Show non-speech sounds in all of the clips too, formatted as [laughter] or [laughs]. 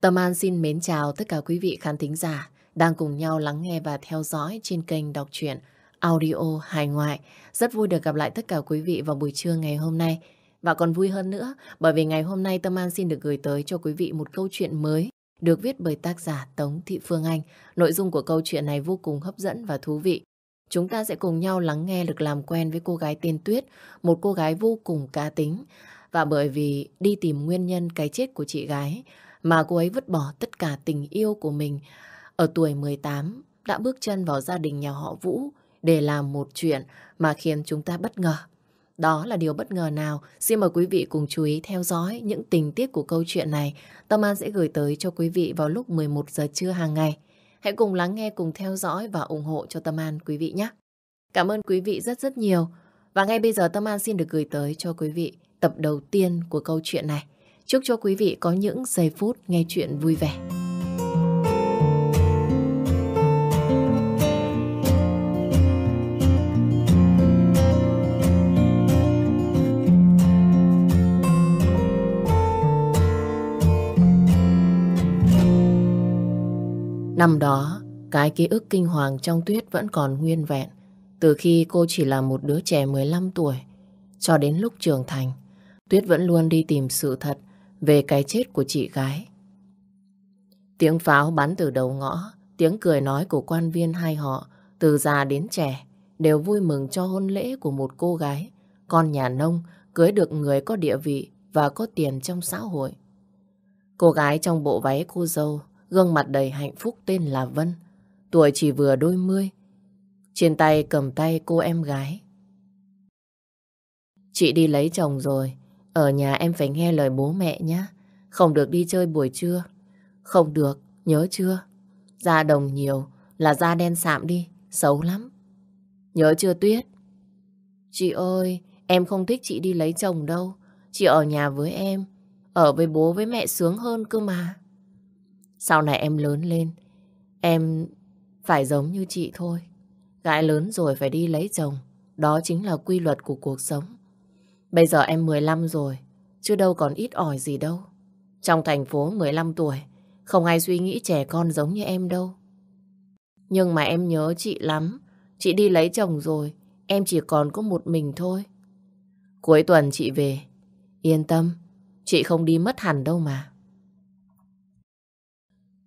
Tâm An xin mến chào tất cả quý vị khán thính giả đang cùng nhau lắng nghe và theo dõi trên kênh đọc truyện audio hài ngoại. Rất vui được gặp lại tất cả quý vị vào buổi trưa ngày hôm nay. Và còn vui hơn nữa, bởi vì ngày hôm nay Tâm An xin được gửi tới cho quý vị một câu chuyện mới được viết bởi tác giả Tống Thị Phương Anh. Nội dung của câu chuyện này vô cùng hấp dẫn và thú vị. Chúng ta sẽ cùng nhau lắng nghe được làm quen với cô gái tên Tuyết, một cô gái vô cùng cá tính. Và bởi vì đi tìm nguyên nhân cái chết của chị gái, mà cô ấy vứt bỏ tất cả tình yêu của mình. Ở tuổi 18, đã bước chân vào gia đình nhà họ Vũ để làm một chuyện mà khiến chúng ta bất ngờ. Đó là điều bất ngờ nào? Xin mời quý vị cùng chú ý theo dõi những tình tiết của câu chuyện này. Tâm An sẽ gửi tới cho quý vị vào lúc 11 giờ trưa hàng ngày. Hãy cùng lắng nghe, cùng theo dõi và ủng hộ cho Tâm An quý vị nhé. Cảm ơn quý vị rất rất nhiều. Và ngay bây giờ Tâm An xin được gửi tới cho quý vị tập đầu tiên của câu chuyện này. Chúc cho quý vị có những giây phút nghe chuyện vui vẻ. Năm đó, cái ký ức kinh hoàng trong Tuyết vẫn còn nguyên vẹn. Từ khi cô chỉ là một đứa trẻ 15 tuổi, cho đến lúc trưởng thành, Tuyết vẫn luôn đi tìm sự thật về cái chết của chị gái. Tiếng pháo bắn từ đầu ngõ, tiếng cười nói của quan viên hai họ, từ già đến trẻ, đều vui mừng cho hôn lễ của một cô gái, con nhà nông, cưới được người có địa vị và có tiền trong xã hội. Cô gái trong bộ váy cô dâu, gương mặt đầy hạnh phúc tên là Vân, tuổi chỉ vừa đôi mươi, trên tay cầm tay cô em gái. Chị đi lấy chồng rồi, ở nhà em phải nghe lời bố mẹ nhé. Không được đi chơi buổi trưa. Không được, nhớ chưa? Da đồng nhiều là da đen sạm đi, xấu lắm. Nhớ chưa Tuyết? Chị ơi, em không thích chị đi lấy chồng đâu. Chị ở nhà với em, ở với bố với mẹ sướng hơn cơ mà. Sau này em lớn lên, em phải giống như chị thôi. Gái lớn rồi phải đi lấy chồng, đó chính là quy luật của cuộc sống. Bây giờ em 15 rồi, chứ đâu còn ít ỏi gì đâu. Trong thành phố 15 tuổi, không ai suy nghĩ trẻ con giống như em đâu. Nhưng mà em nhớ chị lắm, chị đi lấy chồng rồi, em chỉ còn có một mình thôi. Cuối tuần chị về, yên tâm, chị không đi mất hẳn đâu mà.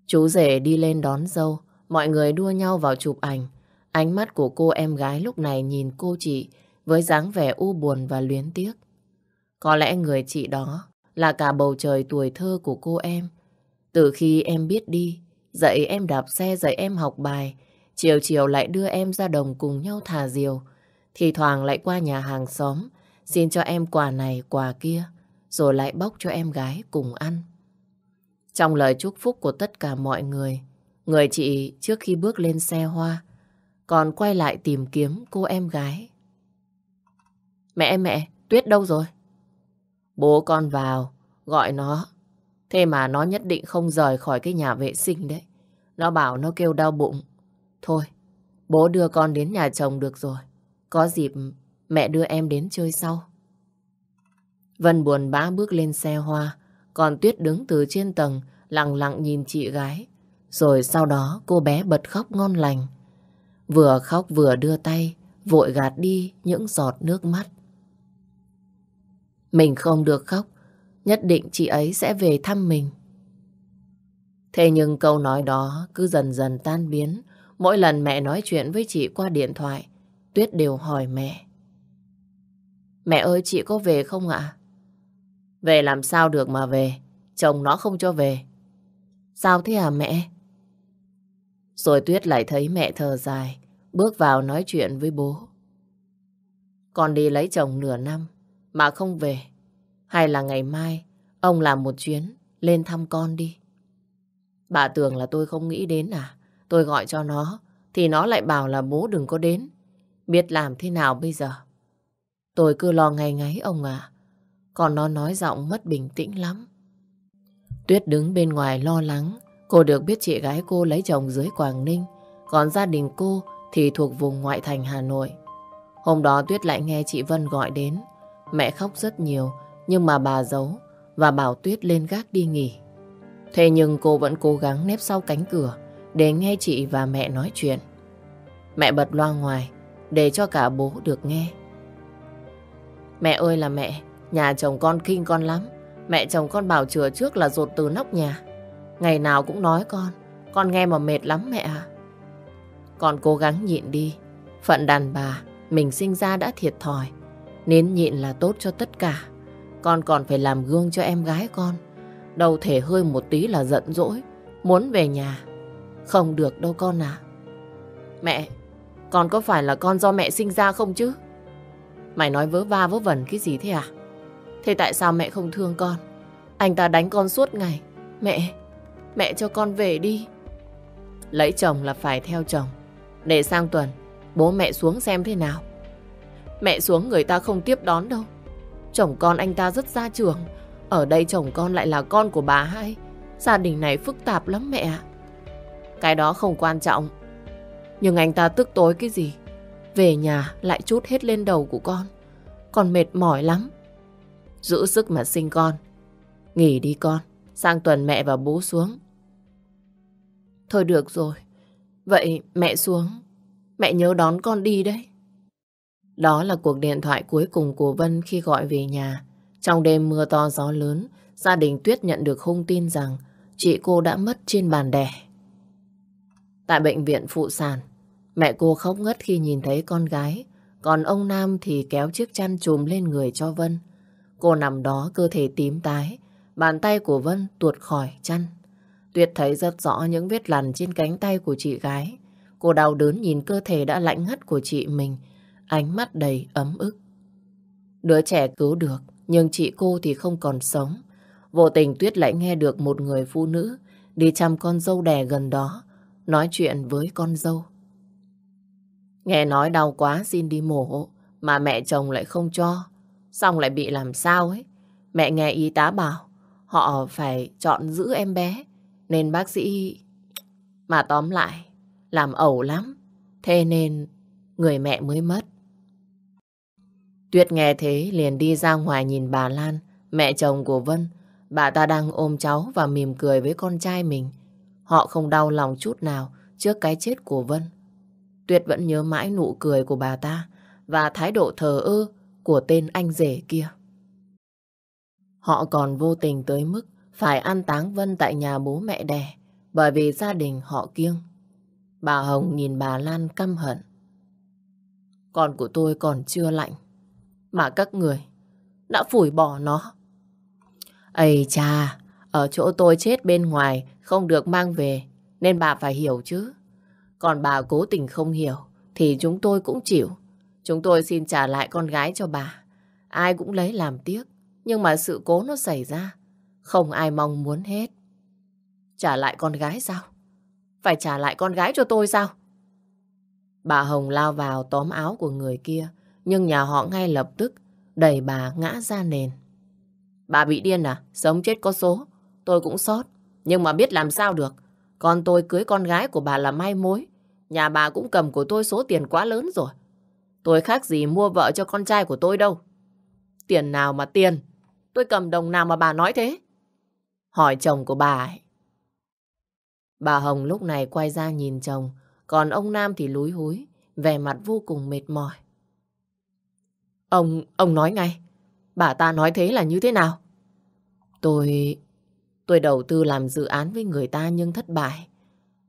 Chú rể đi lên đón dâu, mọi người đua nhau vào chụp ảnh. Ánh mắt của cô em gái lúc này nhìn cô chị với dáng vẻ u buồn và luyến tiếc. Có lẽ người chị đó là cả bầu trời tuổi thơ của cô em. Từ khi em biết đi, dạy em đạp xe, dạy em học bài, chiều chiều lại đưa em ra đồng cùng nhau thả diều, thì thoảng lại qua nhà hàng xóm, xin cho em quà này quà kia, rồi lại bóc cho em gái cùng ăn. Trong lời chúc phúc của tất cả mọi người, người chị trước khi bước lên xe hoa, còn quay lại tìm kiếm cô em gái Mẹ mẹ, Tuyết đâu rồi? Bố con vào, gọi nó. Thế mà nó nhất định không rời khỏi cái nhà vệ sinh đấy. Nó bảo nó kêu đau bụng. Thôi, bố đưa con đến nhà chồng được rồi. Có dịp mẹ đưa em đến chơi sau. Vân buồn bã bước lên xe hoa, còn Tuyết đứng từ trên tầng lặng lặng nhìn chị gái. Rồi sau đó cô bé bật khóc ngon lành. Vừa khóc vừa đưa tay, vội gạt đi những giọt nước mắt. Mình không được khóc, nhất định chị ấy sẽ về thăm mình. Thế nhưng câu nói đó cứ dần dần tan biến. Mỗi lần mẹ nói chuyện với chị qua điện thoại, Tuyết đều hỏi mẹ. Mẹ ơi chị có về không ạ? Về làm sao được mà về, chồng nó không cho về. Sao thế hả mẹ? Rồi Tuyết lại thấy mẹ thờ dài, bước vào nói chuyện với bố. Con đi lấy chồng nửa năm, mà không về. Hay là ngày mai ông làm một chuyến lên thăm con đi. Bà tưởng là tôi không nghĩ đến à. Tôi gọi cho nó thì nó lại bảo là bố đừng có đến. Biết làm thế nào bây giờ? Tôi cứ lo ngay ngáy ông à. Còn nó nói giọng mất bình tĩnh lắm. Tuyết đứng bên ngoài lo lắng. Cô được biết chị gái cô lấy chồng dưới Quảng Ninh. Còn gia đình cô thì thuộc vùng ngoại thành Hà Nội. Hôm đó Tuyết lại nghe chị Vân gọi đến. Mẹ khóc rất nhiều, nhưng mà bà giấu và bảo Tuyết lên gác đi nghỉ. Thế nhưng cô vẫn cố gắng nép sau cánh cửa để nghe chị và mẹ nói chuyện. Mẹ bật loa ngoài để cho cả bố được nghe. Mẹ ơi là mẹ, nhà chồng con kinh con lắm. Mẹ chồng con bảo chừa trước là rột từ nóc nhà. Ngày nào cũng nói con, con nghe mà mệt lắm mẹ ạ. À. Con cố gắng nhịn đi, phận đàn bà, mình sinh ra đã thiệt thòi. Nến nhịn là tốt cho tất cả. Con còn phải làm gương cho em gái con. Đầu thể hơi một tí là giận dỗi. Muốn về nhà. Không được đâu con à. Mẹ, con có phải là con do mẹ sinh ra không chứ? Mày nói vớ va vớ vẩn cái gì thế à? Thế tại sao mẹ không thương con? Anh ta đánh con suốt ngày. Mẹ, mẹ cho con về đi. Lấy chồng là phải theo chồng. Để sang tuần, bố mẹ xuống xem thế nào. Mẹ xuống người ta không tiếp đón đâu. Chồng con anh ta rất ra trường Ở đây chồng con lại là con của bà hai. Gia đình này phức tạp lắm mẹ. Cái đó không quan trọng. Nhưng anh ta tức tối cái gì? Về nhà lại chút hết lên đầu của con. Con mệt mỏi lắm. Giữ sức mà sinh con. Nghỉ đi con. Sang tuần mẹ và bố xuống. Thôi được rồi. Vậy mẹ xuống. Mẹ nhớ đón con đi đấy. Đó là cuộc điện thoại cuối cùng của Vân khi gọi về nhà. Trong đêm mưa to gió lớn, gia đình Tuyết nhận được thông tin rằng chị cô đã mất trên bàn đẻ. Tại bệnh viện phụ sản, mẹ cô khóc ngất khi nhìn thấy con gái, còn ông Nam thì kéo chiếc chăn trùm lên người cho Vân. Cô nằm đó cơ thể tím tái, bàn tay của Vân tuột khỏi chăn. Tuyết thấy rất rõ những vết lằn trên cánh tay của chị gái. Cô đau đớn nhìn cơ thể đã lạnh ngắt của chị mình, ánh mắt đầy ấm ức. Đứa trẻ cứu được, nhưng chị cô thì không còn sống. Vô tình Tuyết lại nghe được một người phụ nữ đi chăm con dâu đẻ gần đó, nói chuyện với con dâu. Nghe nói đau quá xin đi mổ, mà mẹ chồng lại không cho, xong lại bị làm sao ấy. Mẹ nghe y tá bảo, họ phải chọn giữ em bé, nên bác sĩ... Mà tóm lại, làm ẩu lắm, thế nên người mẹ mới mất. Tuyết nghe thế liền đi ra ngoài nhìn bà Lan, mẹ chồng của Vân. Bà ta đang ôm cháu và mỉm cười với con trai mình. Họ không đau lòng chút nào trước cái chết của Vân. Tuyết vẫn nhớ mãi nụ cười của bà ta và thái độ thờ ơ của tên anh rể kia. Họ còn vô tình tới mức phải an táng Vân tại nhà bố mẹ đẻ bởi vì gia đình họ kiêng. Bà Hồng nhìn bà Lan căm hận. Con của tôi còn chưa lạnh mà các người đã phủi bỏ nó. Ây cha, ở chỗ tôi chết bên ngoài không được mang về nên bà phải hiểu chứ. Còn bà cố tình không hiểu thì chúng tôi cũng chịu. Chúng tôi xin trả lại con gái cho bà. Ai cũng lấy làm tiếc nhưng mà sự cố nó xảy ra không ai mong muốn hết. Trả lại con gái sao? Phải trả lại con gái cho tôi sao? Bà Hồng lao vào tóm áo của người kia nhưng nhà họ ngay lập tức đẩy bà ngã ra nền. Bà bị điên à? Sống chết có số. Tôi cũng sót, nhưng mà biết làm sao được. Con tôi cưới con gái của bà là mai mối. Nhà bà cũng cầm của tôi số tiền quá lớn rồi. Tôi khác gì mua vợ cho con trai của tôi đâu. Tiền nào mà tiền? Tôi cầm đồng nào mà bà nói thế? Hỏi chồng của bà ấy. Bà Hồng lúc này quay ra nhìn chồng, còn ông Nam thì lúi húi, vẻ mặt vô cùng mệt mỏi. Ông, ông nói ngay. Bà ta nói thế là như thế nào? Tôi... Tôi đầu tư làm dự án với người ta nhưng thất bại.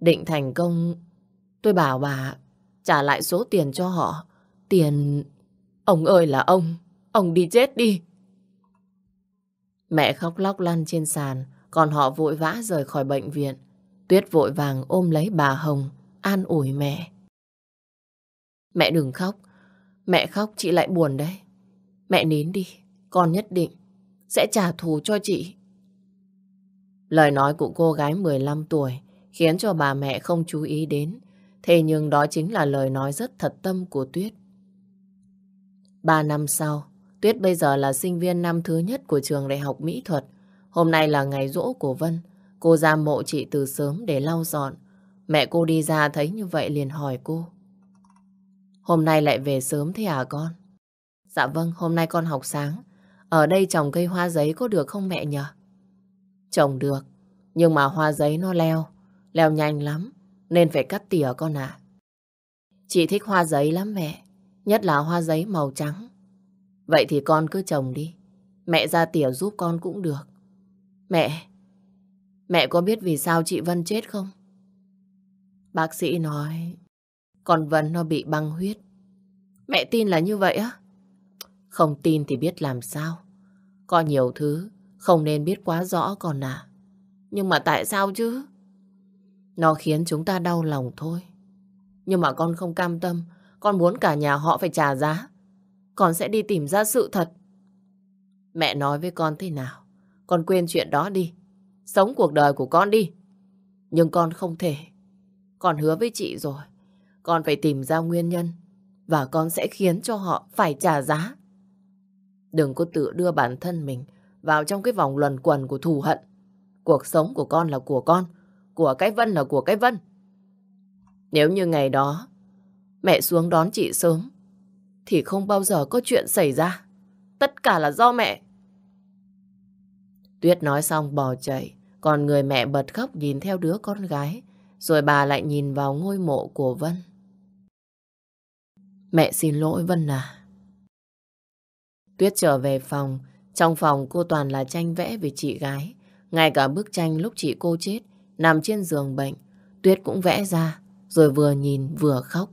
Định thành công... Tôi bảo bà trả lại số tiền cho họ. Tiền... Ông ơi là ông. Ông đi chết đi. Mẹ khóc lóc lăn trên sàn, còn họ vội vã rời khỏi bệnh viện. Tuyết vội vàng ôm lấy bà Hồng, an ủi mẹ. Mẹ đừng khóc, Mẹ khóc chị lại buồn đấy. Mẹ nín đi, con nhất định sẽ trả thù cho chị. Lời nói của cô gái 15 tuổi khiến cho bà mẹ không chú ý đến. Thế nhưng đó chính là lời nói rất thật tâm của Tuyết. Ba năm sau, Tuyết bây giờ là sinh viên năm thứ nhất của trường đại học mỹ thuật. Hôm nay là ngày rỗ của Vân. Cô ra mộ chị từ sớm để lau dọn. Mẹ cô đi ra thấy như vậy liền hỏi cô. Hôm nay lại về sớm thế à con? Dạ vâng, hôm nay con học sáng. Ở đây trồng cây hoa giấy có được không mẹ nhờ? Trồng được, nhưng mà hoa giấy nó leo, leo nhanh lắm, nên phải cắt tỉa con ạ. Chị thích hoa giấy lắm mẹ, nhất là hoa giấy màu trắng. Vậy thì con cứ trồng đi, mẹ ra tỉa giúp con cũng được. Mẹ, mẹ có biết vì sao chị Vân chết không? Bác sĩ nói còn Vân nó bị băng huyết. Mẹ tin là như vậy á? Không tin thì biết làm sao. Có nhiều thứ không nên biết quá rõ còn à. Nhưng mà tại sao chứ? Nó khiến chúng ta đau lòng thôi. Nhưng mà con không cam tâm. Con muốn cả nhà họ phải trả giá. Con sẽ đi tìm ra sự thật. Mẹ nói với con thế nào? Con quên chuyện đó đi. Sống cuộc đời của con đi. Nhưng con không thể. Con hứa với chị rồi. Con phải tìm ra nguyên nhân và con sẽ khiến cho họ phải trả giá. Đừng có tự đưa bản thân mình vào trong cái vòng luẩn quẩn của thù hận. Cuộc sống của con là của con, của cái Vân là của cái Vân. Nếu như ngày đó mẹ xuống đón chị sớm thì không bao giờ có chuyện xảy ra. Tất cả là do mẹ. Tuyết nói xong bỏ chạy, còn người mẹ bật khóc nhìn theo đứa con gái, rồi bà lại nhìn vào ngôi mộ của Vân. Mẹ xin lỗi Vân à. Tuyết trở về phòng. Trong phòng cô toàn là tranh vẽ về chị gái. Ngay cả bức tranh lúc chị cô chết, nằm trên giường bệnh, Tuyết cũng vẽ ra, rồi vừa nhìn vừa khóc.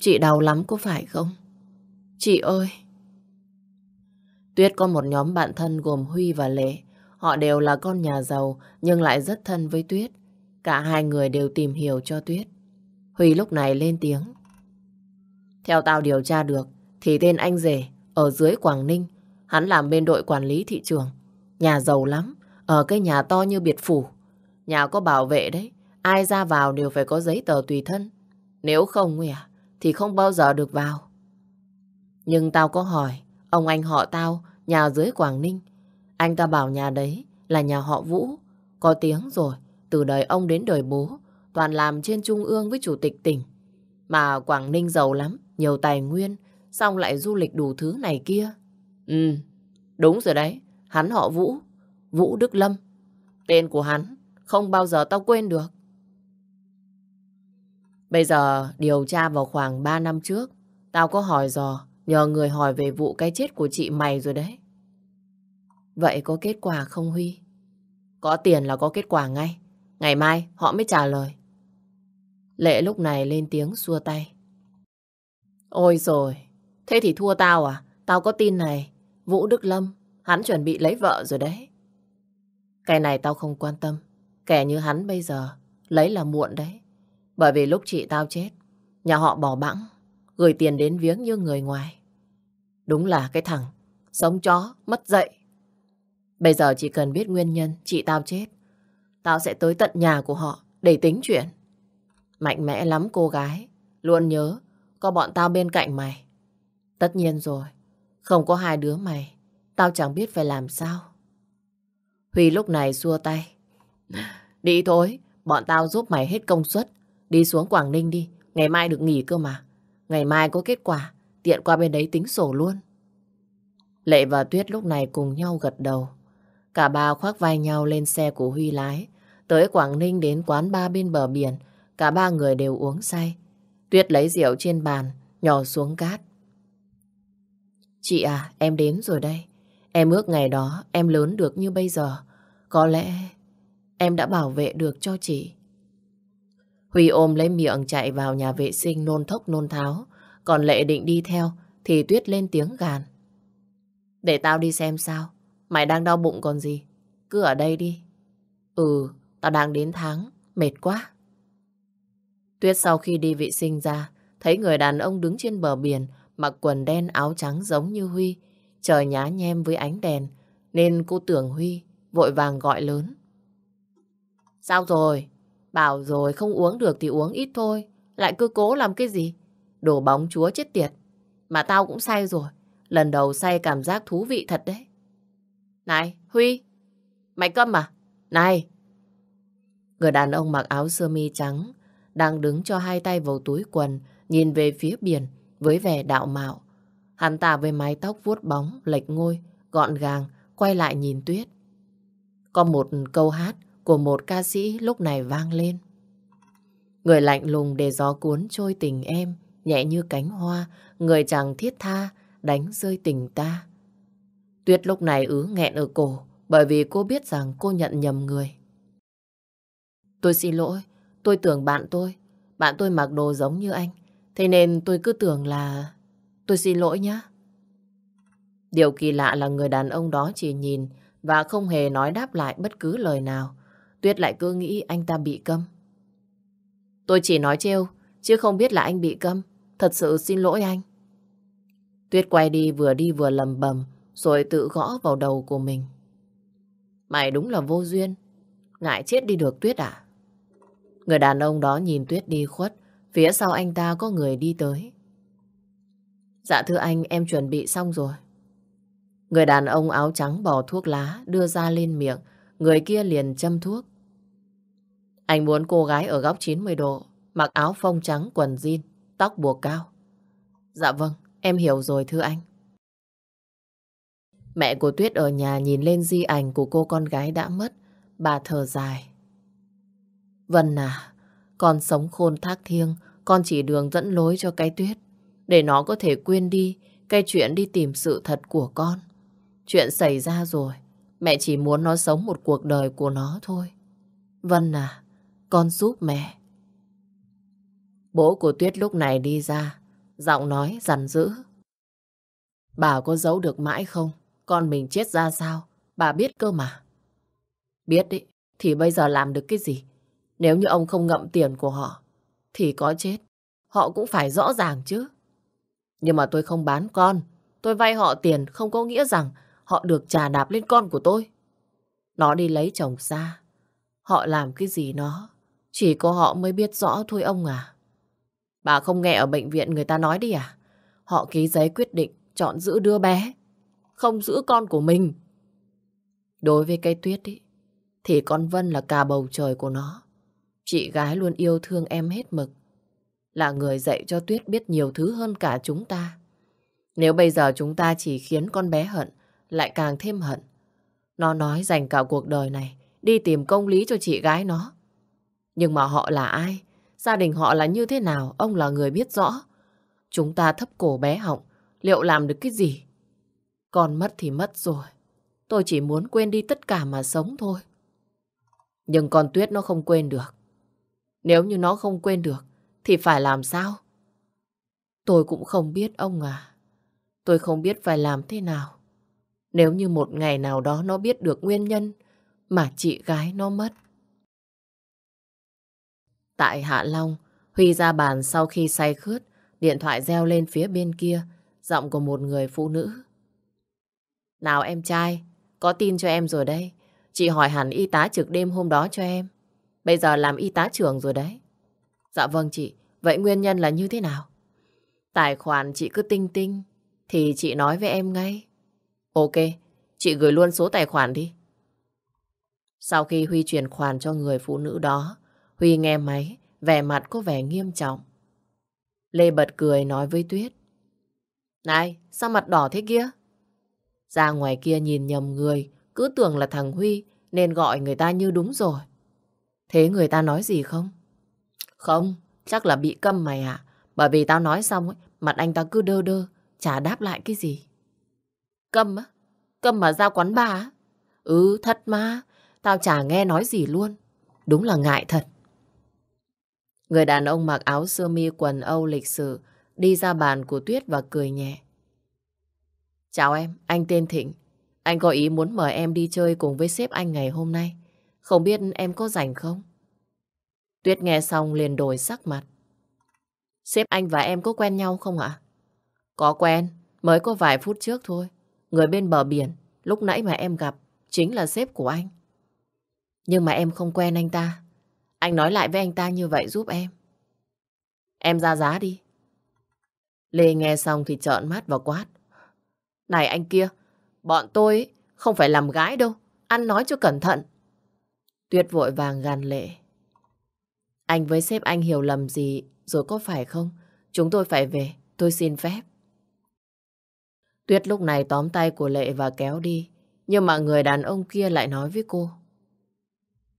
Chị đau lắm có phải không? Chị ơi! Tuyết có một nhóm bạn thân gồm Huy và Lệ. Họ đều là con nhà giàu nhưng lại rất thân với Tuyết. Cả hai người đều tìm hiểu cho Tuyết. Huy lúc này lên tiếng. Theo tao điều tra được, thì tên anh rể ở dưới Quảng Ninh, hắn làm bên đội quản lý thị trường. Nhà giàu lắm, ở cái nhà to như biệt phủ. Nhà có bảo vệ đấy, ai ra vào đều phải có giấy tờ tùy thân. Nếu không nguy thì không bao giờ được vào. Nhưng tao có hỏi, ông anh họ tao, nhà dưới Quảng Ninh. Anh ta bảo nhà đấy là nhà họ Vũ, có tiếng rồi, từ đời ông đến đời bố, toàn làm trên trung ương với chủ tịch tỉnh. Mà Quảng Ninh giàu lắm, nhiều tài nguyên, xong lại du lịch đủ thứ này kia. Ừ, đúng rồi đấy, hắn họ Vũ, Vũ Đức Lâm. Tên của hắn không bao giờ tao quên được. Bây giờ điều tra vào khoảng 3 năm trước, tao có hỏi dò, nhờ người hỏi về vụ cái chết của chị mày rồi đấy. Vậy có kết quả không Huy? Có tiền là có kết quả ngay. Ngày mai họ mới trả lời. Lệ lúc này lên tiếng xua tay. Ôi rồi, thế thì thua tao à? Tao có tin này, Vũ Đức Lâm, hắn chuẩn bị lấy vợ rồi đấy. Cái này tao không quan tâm, kẻ như hắn bây giờ, lấy là muộn đấy. Bởi vì lúc chị tao chết, nhà họ bỏ bẵng, gửi tiền đến viếng như người ngoài. Đúng là cái thằng, sống chó, mất dậy. Bây giờ chỉ cần biết nguyên nhân chị tao chết, tao sẽ tới tận nhà của họ để tính chuyện. Mạnh mẽ lắm cô gái. Luôn nhớ, có bọn tao bên cạnh mày. Tất nhiên rồi, không có hai đứa mày. Tao chẳng biết phải làm sao. Huy lúc này xua tay. [laughs] Đi thôi, bọn tao giúp mày hết công suất. Đi xuống Quảng Ninh đi, ngày mai được nghỉ cơ mà. Ngày mai có kết quả, tiện qua bên đấy tính sổ luôn. Lệ và Tuyết lúc này cùng nhau gật đầu. Cả ba khoác vai nhau lên xe của Huy lái, tới Quảng Ninh đến quán ba bên bờ biển, Cả ba người đều uống say. Tuyết lấy rượu trên bàn, nhỏ xuống cát. Chị à, em đến rồi đây. Em ước ngày đó em lớn được như bây giờ. Có lẽ em đã bảo vệ được cho chị. Huy ôm lấy miệng chạy vào nhà vệ sinh nôn thốc nôn tháo. Còn Lệ định đi theo thì Tuyết lên tiếng gàn. Để tao đi xem sao. Mày đang đau bụng còn gì. Cứ ở đây đi. Ừ, tao đang đến tháng. Mệt quá. Tuyết sau khi đi vệ sinh ra, thấy người đàn ông đứng trên bờ biển, mặc quần đen áo trắng giống như Huy. Trời nhá nhem với ánh đèn, nên cô tưởng Huy vội vàng gọi lớn. Sao rồi? Bảo rồi không uống được thì uống ít thôi. Lại cứ cố làm cái gì? Đồ bóng chúa chết tiệt. Mà tao cũng say rồi. Lần đầu say cảm giác thú vị thật đấy. Này, Huy! Mày câm à? Này! Người đàn ông mặc áo sơ mi trắng, đang đứng cho hai tay vào túi quần, nhìn về phía biển với vẻ đạo mạo. Hắn ta với mái tóc vuốt bóng, lệch ngôi, gọn gàng, quay lại nhìn Tuyết. Có một câu hát của một ca sĩ lúc này vang lên. Người lạnh lùng để gió cuốn trôi tình em, nhẹ như cánh hoa, người chàng thiết tha, đánh rơi tình ta. Tuyết lúc này ứ nghẹn ở cổ, bởi vì cô biết rằng cô nhận nhầm người. Tôi xin lỗi, Tôi tưởng bạn tôi, bạn tôi mặc đồ giống như anh. Thế nên tôi cứ tưởng là... Tôi xin lỗi nhé. Điều kỳ lạ là người đàn ông đó chỉ nhìn và không hề nói đáp lại bất cứ lời nào. Tuyết lại cứ nghĩ anh ta bị câm. Tôi chỉ nói trêu, chứ không biết là anh bị câm. Thật sự xin lỗi anh. Tuyết quay đi vừa đi vừa lầm bầm, rồi tự gõ vào đầu của mình. Mày đúng là vô duyên. Ngại chết đi được Tuyết à? Người đàn ông đó nhìn Tuyết đi khuất, phía sau anh ta có người đi tới. Dạ thưa anh, em chuẩn bị xong rồi. Người đàn ông áo trắng bỏ thuốc lá, đưa ra lên miệng, người kia liền châm thuốc. Anh muốn cô gái ở góc 90 độ, mặc áo phông trắng, quần jean, tóc buộc cao. Dạ vâng, em hiểu rồi thưa anh. Mẹ của Tuyết ở nhà nhìn lên di ảnh của cô con gái đã mất, bà thở dài. Vân à, con sống khôn thác thiêng, con chỉ đường dẫn lối cho cái tuyết, để nó có thể quên đi cái chuyện đi tìm sự thật của con. Chuyện xảy ra rồi, mẹ chỉ muốn nó sống một cuộc đời của nó thôi. Vân à, con giúp mẹ. Bố của Tuyết lúc này đi ra, giọng nói dằn dữ. Bà có giấu được mãi không? Con mình chết ra sao? Bà biết cơ mà. Biết đấy, thì bây giờ làm được cái gì? Nếu như ông không ngậm tiền của họ, thì có chết. Họ cũng phải rõ ràng chứ. Nhưng mà tôi không bán con. Tôi vay họ tiền không có nghĩa rằng họ được trà đạp lên con của tôi. Nó đi lấy chồng xa. Họ làm cái gì nó? Chỉ có họ mới biết rõ thôi ông à. Bà không nghe ở bệnh viện người ta nói đi à? Họ ký giấy quyết định chọn giữ đứa bé. Không giữ con của mình. Đối với cây tuyết ý, thì con Vân là cả bầu trời của nó. Chị gái luôn yêu thương em hết mực. Là người dạy cho Tuyết biết nhiều thứ hơn cả chúng ta. Nếu bây giờ chúng ta chỉ khiến con bé hận, lại càng thêm hận. Nó nói dành cả cuộc đời này, đi tìm công lý cho chị gái nó. Nhưng mà họ là ai? Gia đình họ là như thế nào? Ông là người biết rõ. Chúng ta thấp cổ bé họng, liệu làm được cái gì? Con mất thì mất rồi. Tôi chỉ muốn quên đi tất cả mà sống thôi. Nhưng con Tuyết nó không quên được. Nếu như nó không quên được, thì phải làm sao? Tôi cũng không biết ông à. Tôi không biết phải làm thế nào. Nếu như một ngày nào đó nó biết được nguyên nhân mà chị gái nó mất. Tại Hạ Long, Huy ra bàn sau khi say khướt, điện thoại reo lên phía bên kia, giọng của một người phụ nữ. Nào em trai, có tin cho em rồi đây. Chị hỏi hẳn y tá trực đêm hôm đó cho em. Bây giờ làm y tá trưởng rồi đấy. Dạ vâng chị, vậy nguyên nhân là như thế nào? Tài khoản chị cứ tinh tinh, thì chị nói với em ngay. Ok, chị gửi luôn số tài khoản đi. Sau khi Huy chuyển khoản cho người phụ nữ đó, Huy nghe máy, vẻ mặt có vẻ nghiêm trọng. Lê bật cười nói với Tuyết. Này, sao mặt đỏ thế kia? Ra ngoài kia nhìn nhầm người, cứ tưởng là thằng Huy nên gọi người ta như đúng rồi. Thế người ta nói gì không? Không, chắc là bị câm mày ạ. À. Bởi vì tao nói xong, ấy, mặt anh ta cứ đơ đơ, chả đáp lại cái gì. Câm á? Câm mà ra quán bà á? Ừ, thật mà. Tao chả nghe nói gì luôn. Đúng là ngại thật. Người đàn ông mặc áo sơ mi quần Âu lịch sử đi ra bàn của Tuyết và cười nhẹ. Chào em, anh tên Thịnh. Anh có ý muốn mời em đi chơi cùng với sếp anh ngày hôm nay. Không biết em có rảnh không? Tuyết nghe xong liền đổi sắc mặt. Sếp anh và em có quen nhau không ạ? Có quen, mới có vài phút trước thôi. Người bên bờ biển, lúc nãy mà em gặp, chính là sếp của anh. Nhưng mà em không quen anh ta. Anh nói lại với anh ta như vậy giúp em. Em ra giá đi. Lê nghe xong thì trợn mắt và quát. Này anh kia, bọn tôi không phải làm gái đâu. Ăn nói cho cẩn thận. Tuyết vội vàng gàn lệ. Anh với sếp anh hiểu lầm gì rồi có phải không? Chúng tôi phải về, tôi xin phép. Tuyết lúc này tóm tay của Lệ và kéo đi, nhưng mà người đàn ông kia lại nói với cô.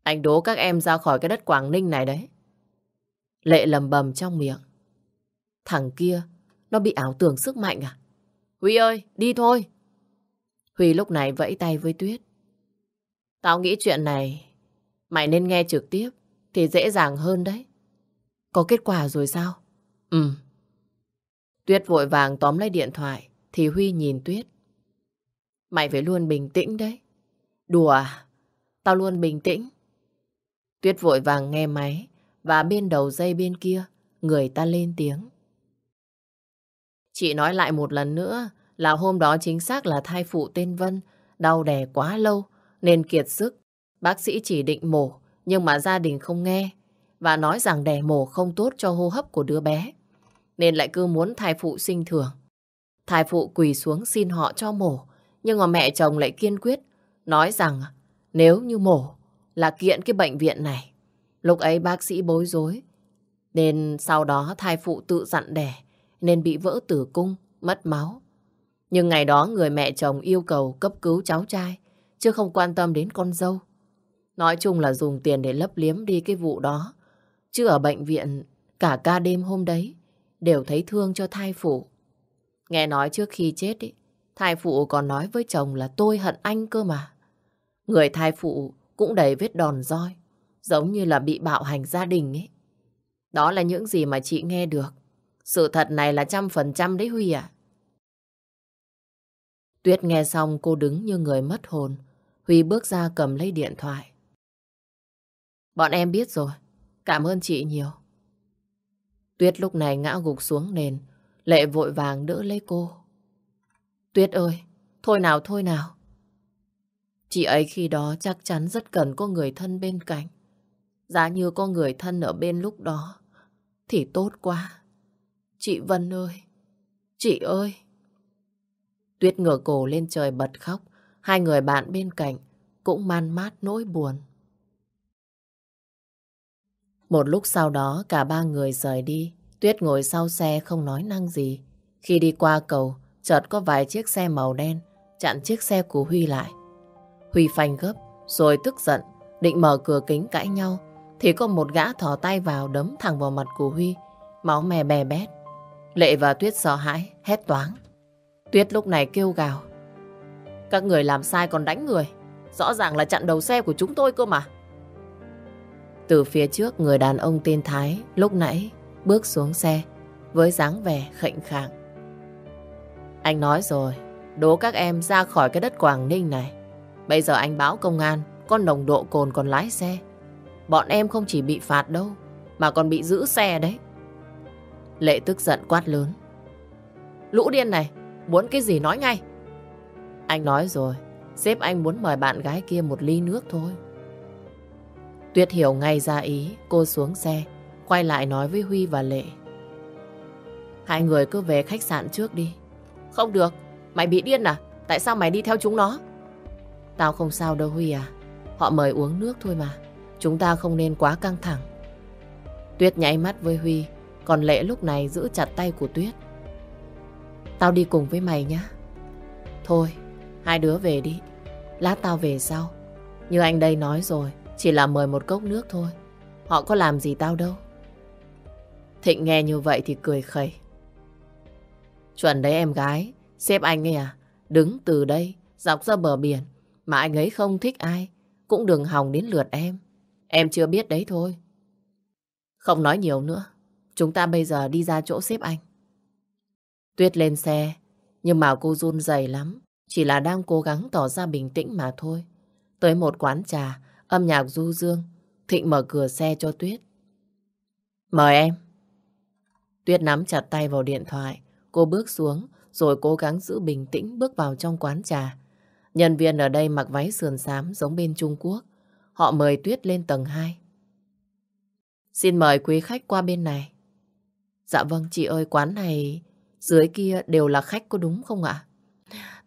Anh đố các em ra khỏi cái đất Quảng Ninh này đấy. Lệ lầm bầm trong miệng. Thằng kia, nó bị ảo tưởng sức mạnh à? Huy ơi, đi thôi. Huy lúc này vẫy tay với Tuyết. Tao nghĩ chuyện này Mày nên nghe trực tiếp thì dễ dàng hơn đấy. Có kết quả rồi sao? Ừ. Tuyết vội vàng tóm lấy điện thoại thì Huy nhìn Tuyết. Mày phải luôn bình tĩnh đấy. Đùa à? Tao luôn bình tĩnh. Tuyết vội vàng nghe máy và bên đầu dây bên kia người ta lên tiếng. Chị nói lại một lần nữa là hôm đó chính xác là thai phụ tên Vân đau đẻ quá lâu nên kiệt sức Bác sĩ chỉ định mổ, nhưng mà gia đình không nghe và nói rằng đẻ mổ không tốt cho hô hấp của đứa bé, nên lại cứ muốn thai phụ sinh thường. Thai phụ quỳ xuống xin họ cho mổ, nhưng mà mẹ chồng lại kiên quyết, nói rằng nếu như mổ là kiện cái bệnh viện này. Lúc ấy bác sĩ bối rối, nên sau đó thai phụ tự dặn đẻ, nên bị vỡ tử cung, mất máu. Nhưng ngày đó người mẹ chồng yêu cầu cấp cứu cháu trai, chứ không quan tâm đến con dâu. Nói chung là dùng tiền để lấp liếm đi cái vụ đó. Chứ ở bệnh viện, cả ca đêm hôm đấy, đều thấy thương cho thai phụ. Nghe nói trước khi chết, ý, thai phụ còn nói với chồng là tôi hận anh cơ mà. Người thai phụ cũng đầy vết đòn roi, giống như là bị bạo hành gia đình ấy. Đó là những gì mà chị nghe được. Sự thật này là trăm phần trăm đấy Huy ạ. À. Tuyết nghe xong cô đứng như người mất hồn. Huy bước ra cầm lấy điện thoại. Bọn em biết rồi. Cảm ơn chị nhiều. Tuyết lúc này ngã gục xuống nền. Lệ vội vàng đỡ lấy cô. Tuyết ơi, thôi nào thôi nào. Chị ấy khi đó chắc chắn rất cần có người thân bên cạnh. Giá như có người thân ở bên lúc đó thì tốt quá. Chị Vân ơi, chị ơi. Tuyết ngửa cổ lên trời bật khóc, hai người bạn bên cạnh cũng man mát nỗi buồn. Một lúc sau đó cả ba người rời đi. Tuyết ngồi sau xe không nói năng gì. Khi đi qua cầu, chợt có vài chiếc xe màu đen chặn chiếc xe của Huy lại. Huy phanh gấp, rồi tức giận, định mở cửa kính cãi nhau, thì có một gã thò tay vào đấm thẳng vào mặt của Huy, máu me bè bét. Lệ và Tuyết sợ hãi, hét toáng. Tuyết lúc này kêu gào. Các người làm sai còn đánh người, rõ ràng là chặn đầu xe của chúng tôi cơ mà. Từ phía trước người đàn ông tên Thái lúc nãy bước xuống xe với dáng vẻ khệnh khạng. Anh nói rồi, đố các em ra khỏi cái đất Quảng Ninh này. Bây giờ anh báo công an, con nồng độ cồn còn lái xe. Bọn em không chỉ bị phạt đâu, mà còn bị giữ xe đấy. Lệ tức giận quát lớn. Lũ điên này, muốn cái gì nói ngay. Anh nói rồi, sếp anh muốn mời bạn gái kia một ly nước thôi. Tuyết hiểu ngay ra ý, cô xuống xe, quay lại nói với Huy và Lệ. Hai người cứ về khách sạn trước đi. Không được, mày bị điên à? Tại sao mày đi theo chúng nó? Tao không sao đâu Huy à. Họ mời uống nước thôi mà. Chúng ta không nên quá căng thẳng. Tuyết nháy mắt với Huy, còn Lệ lúc này giữ chặt tay của Tuyết. Tao đi cùng với mày nhá. Thôi, hai đứa về đi. Lát tao về sau. Như anh đây nói rồi, chỉ là mời một cốc nước thôi. Họ có làm gì tao đâu. Thịnh nghe như vậy thì cười khẩy. Chuẩn đấy em gái, xếp anh ấy à, đứng từ đây, dọc ra bờ biển, mà anh ấy không thích ai, cũng đừng hòng đến lượt em. Em chưa biết đấy thôi. Không nói nhiều nữa, chúng ta bây giờ đi ra chỗ xếp anh. Tuyết lên xe, nhưng mà cô run rẩy lắm, chỉ là đang cố gắng tỏ ra bình tĩnh mà thôi. Tới một quán trà, Âm nhạc du dương, Thịnh mở cửa xe cho Tuyết. Mời em. Tuyết nắm chặt tay vào điện thoại, cô bước xuống rồi cố gắng giữ bình tĩnh bước vào trong quán trà. Nhân viên ở đây mặc váy sườn xám giống bên Trung Quốc. Họ mời Tuyết lên tầng 2. Xin mời quý khách qua bên này. Dạ vâng chị ơi, quán này dưới kia đều là khách có đúng không ạ?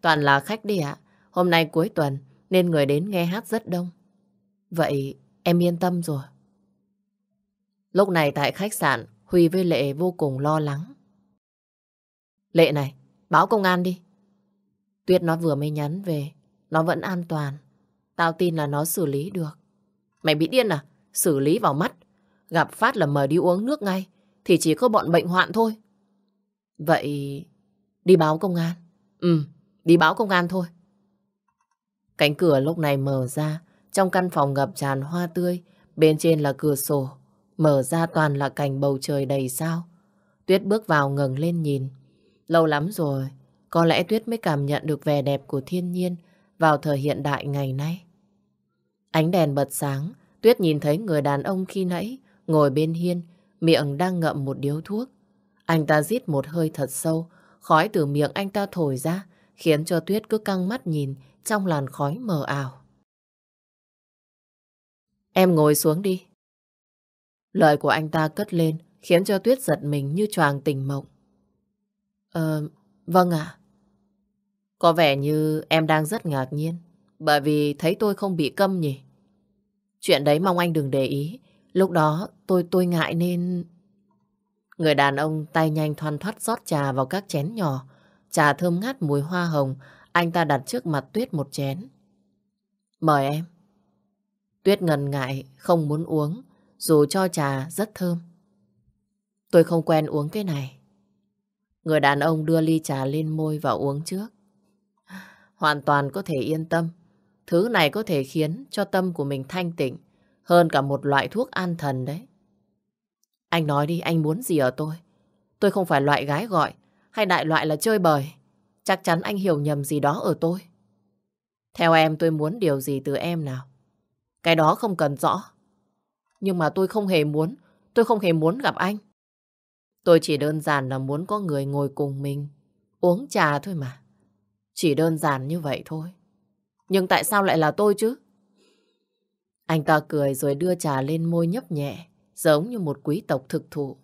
Toàn là khách đi ạ. Hôm nay cuối tuần nên người đến nghe hát rất đông. Vậy em yên tâm rồi. Lúc này tại khách sạn, Huy với Lệ vô cùng lo lắng. Lệ này, báo công an đi. Tuyết nó vừa mới nhắn về, nó vẫn an toàn. Tao tin là nó xử lý được. Mày bị điên à? Xử lý vào mắt. Gặp Phát là mời đi uống nước ngay. Thì chỉ có bọn bệnh hoạn thôi. Vậy... Đi báo công an. Ừ, đi báo công an thôi. Cánh cửa lúc này mở ra. Trong căn phòng ngập tràn hoa tươi, bên trên là cửa sổ, mở ra toàn là cảnh bầu trời đầy sao. Tuyết bước vào ngừng lên nhìn. Lâu lắm rồi, có lẽ Tuyết mới cảm nhận được vẻ đẹp của thiên nhiên vào thời hiện đại ngày nay. Ánh đèn bật sáng, Tuyết nhìn thấy người đàn ông khi nãy ngồi bên hiên, miệng đang ngậm một điếu thuốc. Anh ta rít một hơi thật sâu, khói từ miệng anh ta thổi ra, khiến cho Tuyết cứ căng mắt nhìn trong làn khói mờ ảo. Em ngồi xuống đi. Lời của anh ta cất lên khiến cho Tuyết giật mình như choàng tỉnh mộng. Ờ, vâng ạ. À. Có vẻ như em đang rất ngạc nhiên bởi vì thấy tôi không bị câm nhỉ. Chuyện đấy mong anh đừng để ý. Lúc đó tôi tôi ngại nên... Người đàn ông tay nhanh thoăn thoắt rót trà vào các chén nhỏ. Trà thơm ngát mùi hoa hồng, anh ta đặt trước mặt Tuyết một chén. Mời em. Tuyết ngần ngại, không muốn uống, dù cho trà rất thơm. Tôi không quen uống cái này. Người đàn ông đưa ly trà lên môi và uống trước. Hoàn toàn có thể yên tâm. Thứ này có thể khiến cho tâm của mình thanh tịnh hơn cả một loại thuốc an thần đấy. Anh nói đi, anh muốn gì ở tôi? Tôi không phải loại gái gọi, hay đại loại là chơi bời. Chắc chắn anh hiểu nhầm gì đó ở tôi. Theo em tôi muốn điều gì từ em nào? Cái đó không cần rõ. Nhưng mà tôi không hề muốn, tôi không hề muốn gặp anh. Tôi chỉ đơn giản là muốn có người ngồi cùng mình, uống trà thôi mà. Chỉ đơn giản như vậy thôi. Nhưng tại sao lại là tôi chứ? Anh ta cười rồi đưa trà lên môi nhấp nhẹ, giống như một quý tộc thực thụ.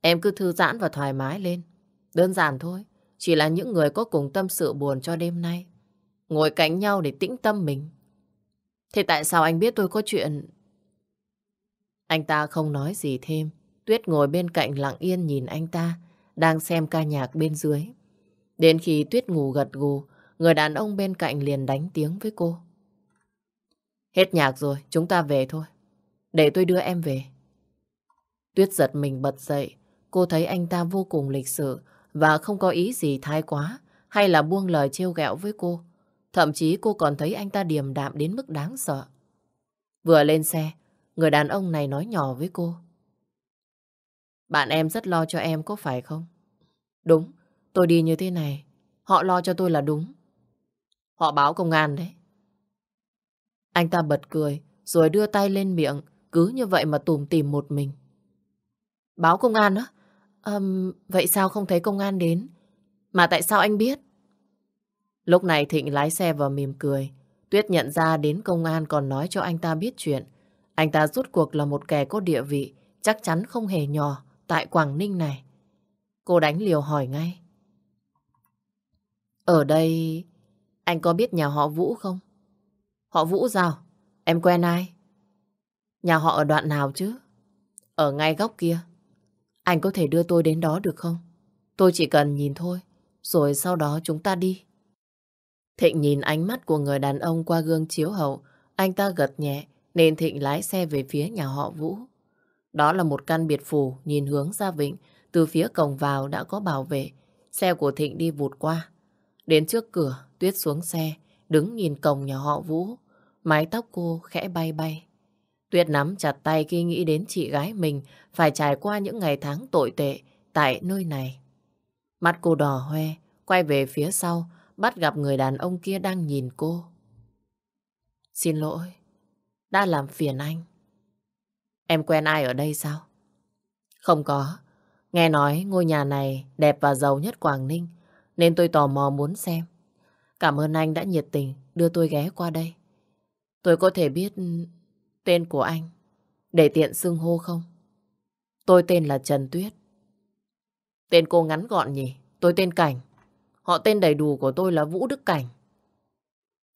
Em cứ thư giãn và thoải mái lên. Đơn giản thôi, chỉ là những người có cùng tâm sự buồn cho đêm nay. Ngồi cạnh nhau để tĩnh tâm mình. Thế tại sao anh biết tôi có chuyện? Anh ta không nói gì thêm. Tuyết ngồi bên cạnh lặng yên nhìn anh ta, đang xem ca nhạc bên dưới. Đến khi Tuyết ngủ gật gù, người đàn ông bên cạnh liền đánh tiếng với cô. Hết nhạc rồi, chúng ta về thôi. Để tôi đưa em về. Tuyết giật mình bật dậy, cô thấy anh ta vô cùng lịch sự và không có ý gì thái quá hay là buông lời trêu ghẹo với cô. Thậm chí cô còn thấy anh ta điềm đạm đến mức đáng sợ. Vừa lên xe, người đàn ông này nói nhỏ với cô. Bạn em rất lo cho em có phải không? Đúng, tôi đi như thế này. Họ lo cho tôi là đúng. Họ báo công an đấy. Anh ta bật cười, rồi đưa tay lên miệng, cứ như vậy mà tùm tìm một mình. Báo công an á? Um, vậy sao không thấy công an đến? Mà tại sao anh biết? Lúc này Thịnh lái xe và mỉm cười. Tuyết nhận ra đến công an còn nói cho anh ta biết chuyện. Anh ta rút cuộc là một kẻ có địa vị, chắc chắn không hề nhỏ tại Quảng Ninh này. Cô đánh liều hỏi ngay. Ở đây, anh có biết nhà họ Vũ không? Họ Vũ sao? Em quen ai? Nhà họ ở đoạn nào chứ? Ở ngay góc kia. Anh có thể đưa tôi đến đó được không? Tôi chỉ cần nhìn thôi, rồi sau đó chúng ta đi. Thịnh nhìn ánh mắt của người đàn ông qua gương chiếu hậu, anh ta gật nhẹ nên Thịnh lái xe về phía nhà họ Vũ. Đó là một căn biệt phủ nhìn hướng ra vịnh, từ phía cổng vào đã có bảo vệ. Xe của Thịnh đi vụt qua. Đến trước cửa, Tuyết xuống xe, đứng nhìn cổng nhà họ Vũ. Mái tóc cô khẽ bay bay. Tuyết nắm chặt tay khi nghĩ đến chị gái mình phải trải qua những ngày tháng tội tệ tại nơi này. Mắt cô đỏ hoe, quay về phía sau, bắt gặp người đàn ông kia đang nhìn cô. Xin lỗi, đã làm phiền anh. Em quen ai ở đây sao? Không có. Nghe nói ngôi nhà này đẹp và giàu nhất Quảng Ninh, nên tôi tò mò muốn xem. Cảm ơn anh đã nhiệt tình đưa tôi ghé qua đây. Tôi có thể biết tên của anh, để tiện xưng hô không? Tôi tên là Trần Tuyết. Tên cô ngắn gọn nhỉ? Tôi tên Cảnh. Họ tên đầy đủ của tôi là Vũ Đức Cảnh.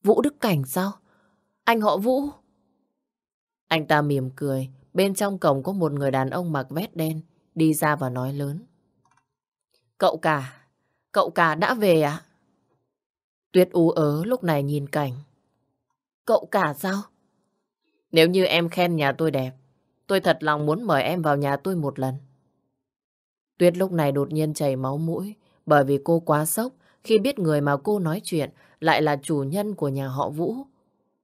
Vũ Đức Cảnh sao? Anh họ Vũ. Anh ta mỉm cười. Bên trong cổng có một người đàn ông mặc vest đen. Đi ra và nói lớn. Cậu cả, cậu cả đã về ạ? Tuyết ú ớ lúc này nhìn cảnh. Cậu cả sao? Nếu như em khen nhà tôi đẹp, tôi thật lòng muốn mời em vào nhà tôi một lần. Tuyết lúc này đột nhiên chảy máu mũi bởi vì cô quá sốc khi biết người mà cô nói chuyện lại là chủ nhân của nhà họ Vũ.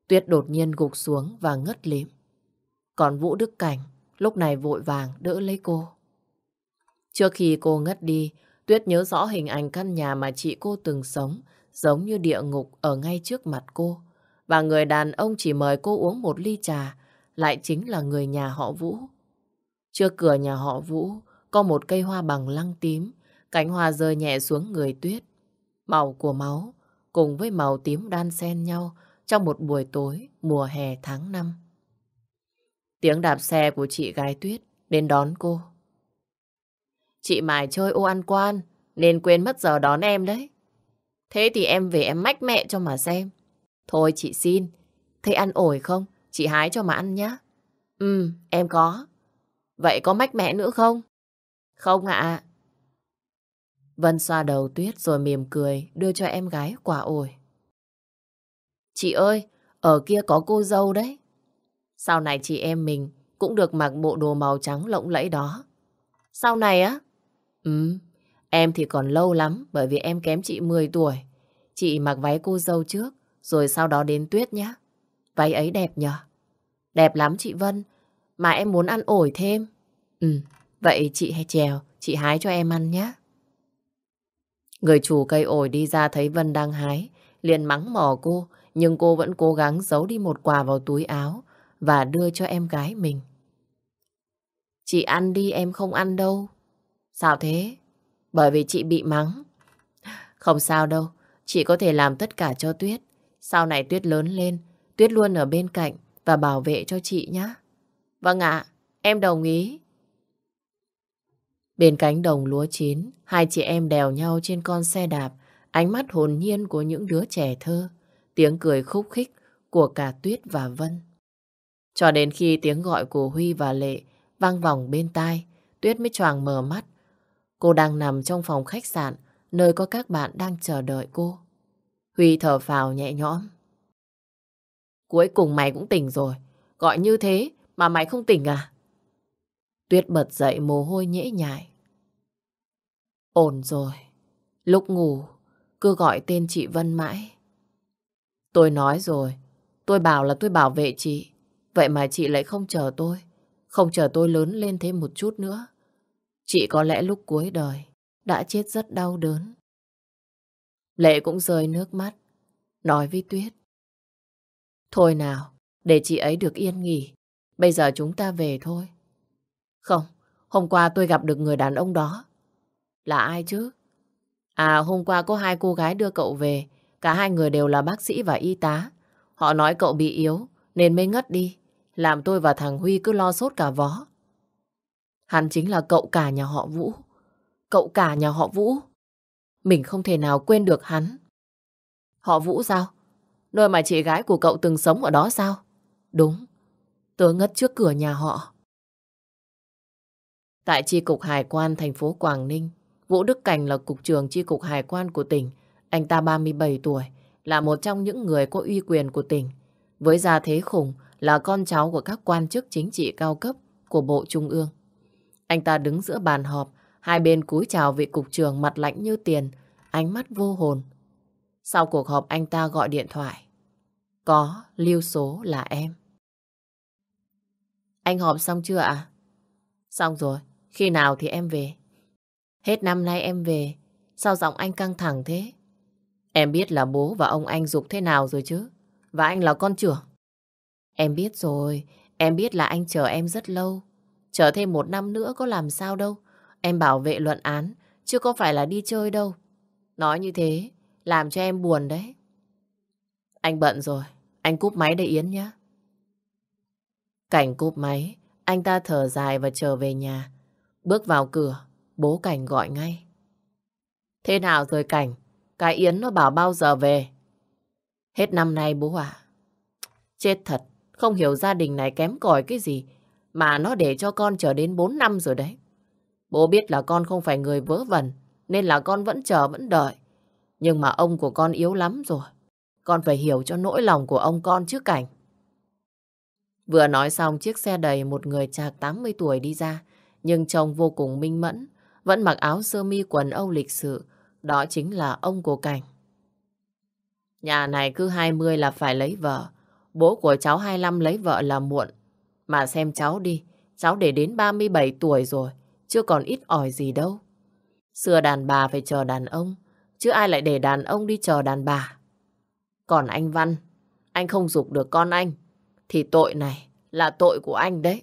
Tuyết đột nhiên gục xuống và ngất lím. Còn Vũ Đức Cảnh lúc này vội vàng đỡ lấy cô. Trước khi cô ngất đi, Tuyết nhớ rõ hình ảnh căn nhà mà chị cô từng sống, giống như địa ngục ở ngay trước mặt cô. Và người đàn ông chỉ mời cô uống một ly trà, lại chính là người nhà họ Vũ. Trước cửa nhà họ Vũ có một cây hoa bằng lăng tím, cánh hoa rơi nhẹ xuống người Tuyết. Màu của máu cùng với màu tím đan xen nhau trong một buổi tối mùa hè tháng 5. Tiếng đạp xe của chị gái Tuyết đến đón cô. Chị mải chơi ô ăn quan nên quên mất giờ đón em đấy. Thế thì em về em mách mẹ cho mà xem. Thôi chị xin, thấy ăn ổi không? Chị hái cho mà ăn nhá. Ừ, em có. Vậy có mách mẹ nữa không? Không ạ, Vân xoa đầu Tuyết rồi mỉm cười đưa cho em gái quả ổi. Chị ơi, ở kia có cô dâu đấy. Sau này chị em mình cũng được mặc bộ đồ màu trắng lộng lẫy đó. Sau này á? Ừ, em thì còn lâu lắm bởi vì em kém chị 10 tuổi. Chị mặc váy cô dâu trước rồi sau đó đến Tuyết nhá. Váy ấy đẹp nhở? Đẹp lắm chị Vân, mà em muốn ăn ổi thêm. Ừ, vậy chị hãy trèo, chị hái cho em ăn nhé. Người chủ cây ổi đi ra thấy Vân đang hái, liền mắng mỏ cô, nhưng cô vẫn cố gắng giấu đi một quà vào túi áo và đưa cho em gái mình. Chị ăn đi em không ăn đâu. Sao thế? Bởi vì chị bị mắng. Không sao đâu, chị có thể làm tất cả cho Tuyết. Sau này Tuyết lớn lên, Tuyết luôn ở bên cạnh và bảo vệ cho chị nhé. Vâng ạ, em đồng ý. Bên cánh đồng lúa chín, hai chị em đèo nhau trên con xe đạp, ánh mắt hồn nhiên của những đứa trẻ thơ, tiếng cười khúc khích của cả Tuyết và Vân. Cho đến khi tiếng gọi của Huy và Lệ vang vòng bên tai, Tuyết mới choàng mở mắt. Cô đang nằm trong phòng khách sạn, nơi có các bạn đang chờ đợi cô. Huy thở phào nhẹ nhõm. Cuối cùng mày cũng tỉnh rồi, gọi như thế mà mày không tỉnh à? Tuyết bật dậy mồ hôi nhễ nhại. Ổn rồi. Lúc ngủ, cứ gọi tên chị Vân mãi. Tôi nói rồi, tôi bảo là tôi bảo vệ chị. Vậy mà chị lại không chờ tôi, không chờ tôi lớn lên thêm một chút nữa. Chị có lẽ lúc cuối đời đã chết rất đau đớn. Lệ cũng rơi nước mắt, nói với Tuyết. Thôi nào, để chị ấy được yên nghỉ, bây giờ chúng ta về thôi. Không, hôm qua tôi gặp được người đàn ông đó. Là ai chứ? À, hôm qua có hai cô gái đưa cậu về. Cả hai người đều là bác sĩ và y tá. Họ nói cậu bị yếu, nên mới ngất đi. Làm tôi và thằng Huy cứ lo sốt cả vó. Hắn chính là cậu cả nhà họ Vũ. Cậu cả nhà họ Vũ. Mình không thể nào quên được hắn. Họ Vũ sao? Nơi mà chị gái của cậu từng sống ở đó sao? Đúng. Tớ ngất trước cửa nhà họ. Tại Chi cục Hải quan thành phố Quảng Ninh, Vũ Đức Cảnh là cục trưởng Chi cục Hải quan của tỉnh. Anh ta 37 tuổi, là một trong những người có uy quyền của tỉnh. Với gia thế khủng là con cháu của các quan chức chính trị cao cấp của Bộ Trung ương. Anh ta đứng giữa bàn họp, hai bên cúi chào vị cục trưởng mặt lạnh như tiền, ánh mắt vô hồn. Sau cuộc họp anh ta gọi điện thoại. Có, lưu số là em. Anh họp xong chưa ạ? Xong rồi. Khi nào thì em về? Hết năm nay em về. Sao giọng anh căng thẳng thế? Em biết là bố và ông anh dục thế nào rồi chứ? Và anh là con trưởng. Em biết rồi. Em biết là anh chờ em rất lâu. Chờ thêm một năm nữa có làm sao đâu. Em bảo vệ luận án, chứ có phải là đi chơi đâu. Nói như thế, làm cho em buồn đấy. Anh bận rồi, anh cúp máy để Yến nhé. Cảnh cúp máy, anh ta thở dài và trở về nhà. Bước vào cửa, bố Cảnh gọi ngay. Thế nào rồi Cảnh? Cái Yến nó bảo bao giờ về? Hết năm nay bố ạ. Chết thật, không hiểu gia đình này kém cỏi cái gì mà nó để cho con chờ đến 4 năm rồi đấy. Bố biết là con không phải người vớ vẩn nên là con vẫn chờ vẫn đợi. Nhưng mà ông của con yếu lắm rồi. Con phải hiểu cho nỗi lòng của ông con chứ Cảnh. Vừa nói xong chiếc xe đầy một người chạc 80 tuổi đi ra nhưng chồng vô cùng minh mẫn, vẫn mặc áo sơ mi quần Âu lịch sự. Đó chính là ông của Cảnh. Nhà này cứ 20 là phải lấy vợ. Bố của cháu 25 lấy vợ là muộn. Mà xem cháu đi, cháu để đến 37 tuổi rồi, chưa còn ít ỏi gì đâu. Xưa đàn bà phải chờ đàn ông, chứ ai lại để đàn ông đi chờ đàn bà. Còn anh Văn, anh không dục được con anh, thì tội này là tội của anh đấy.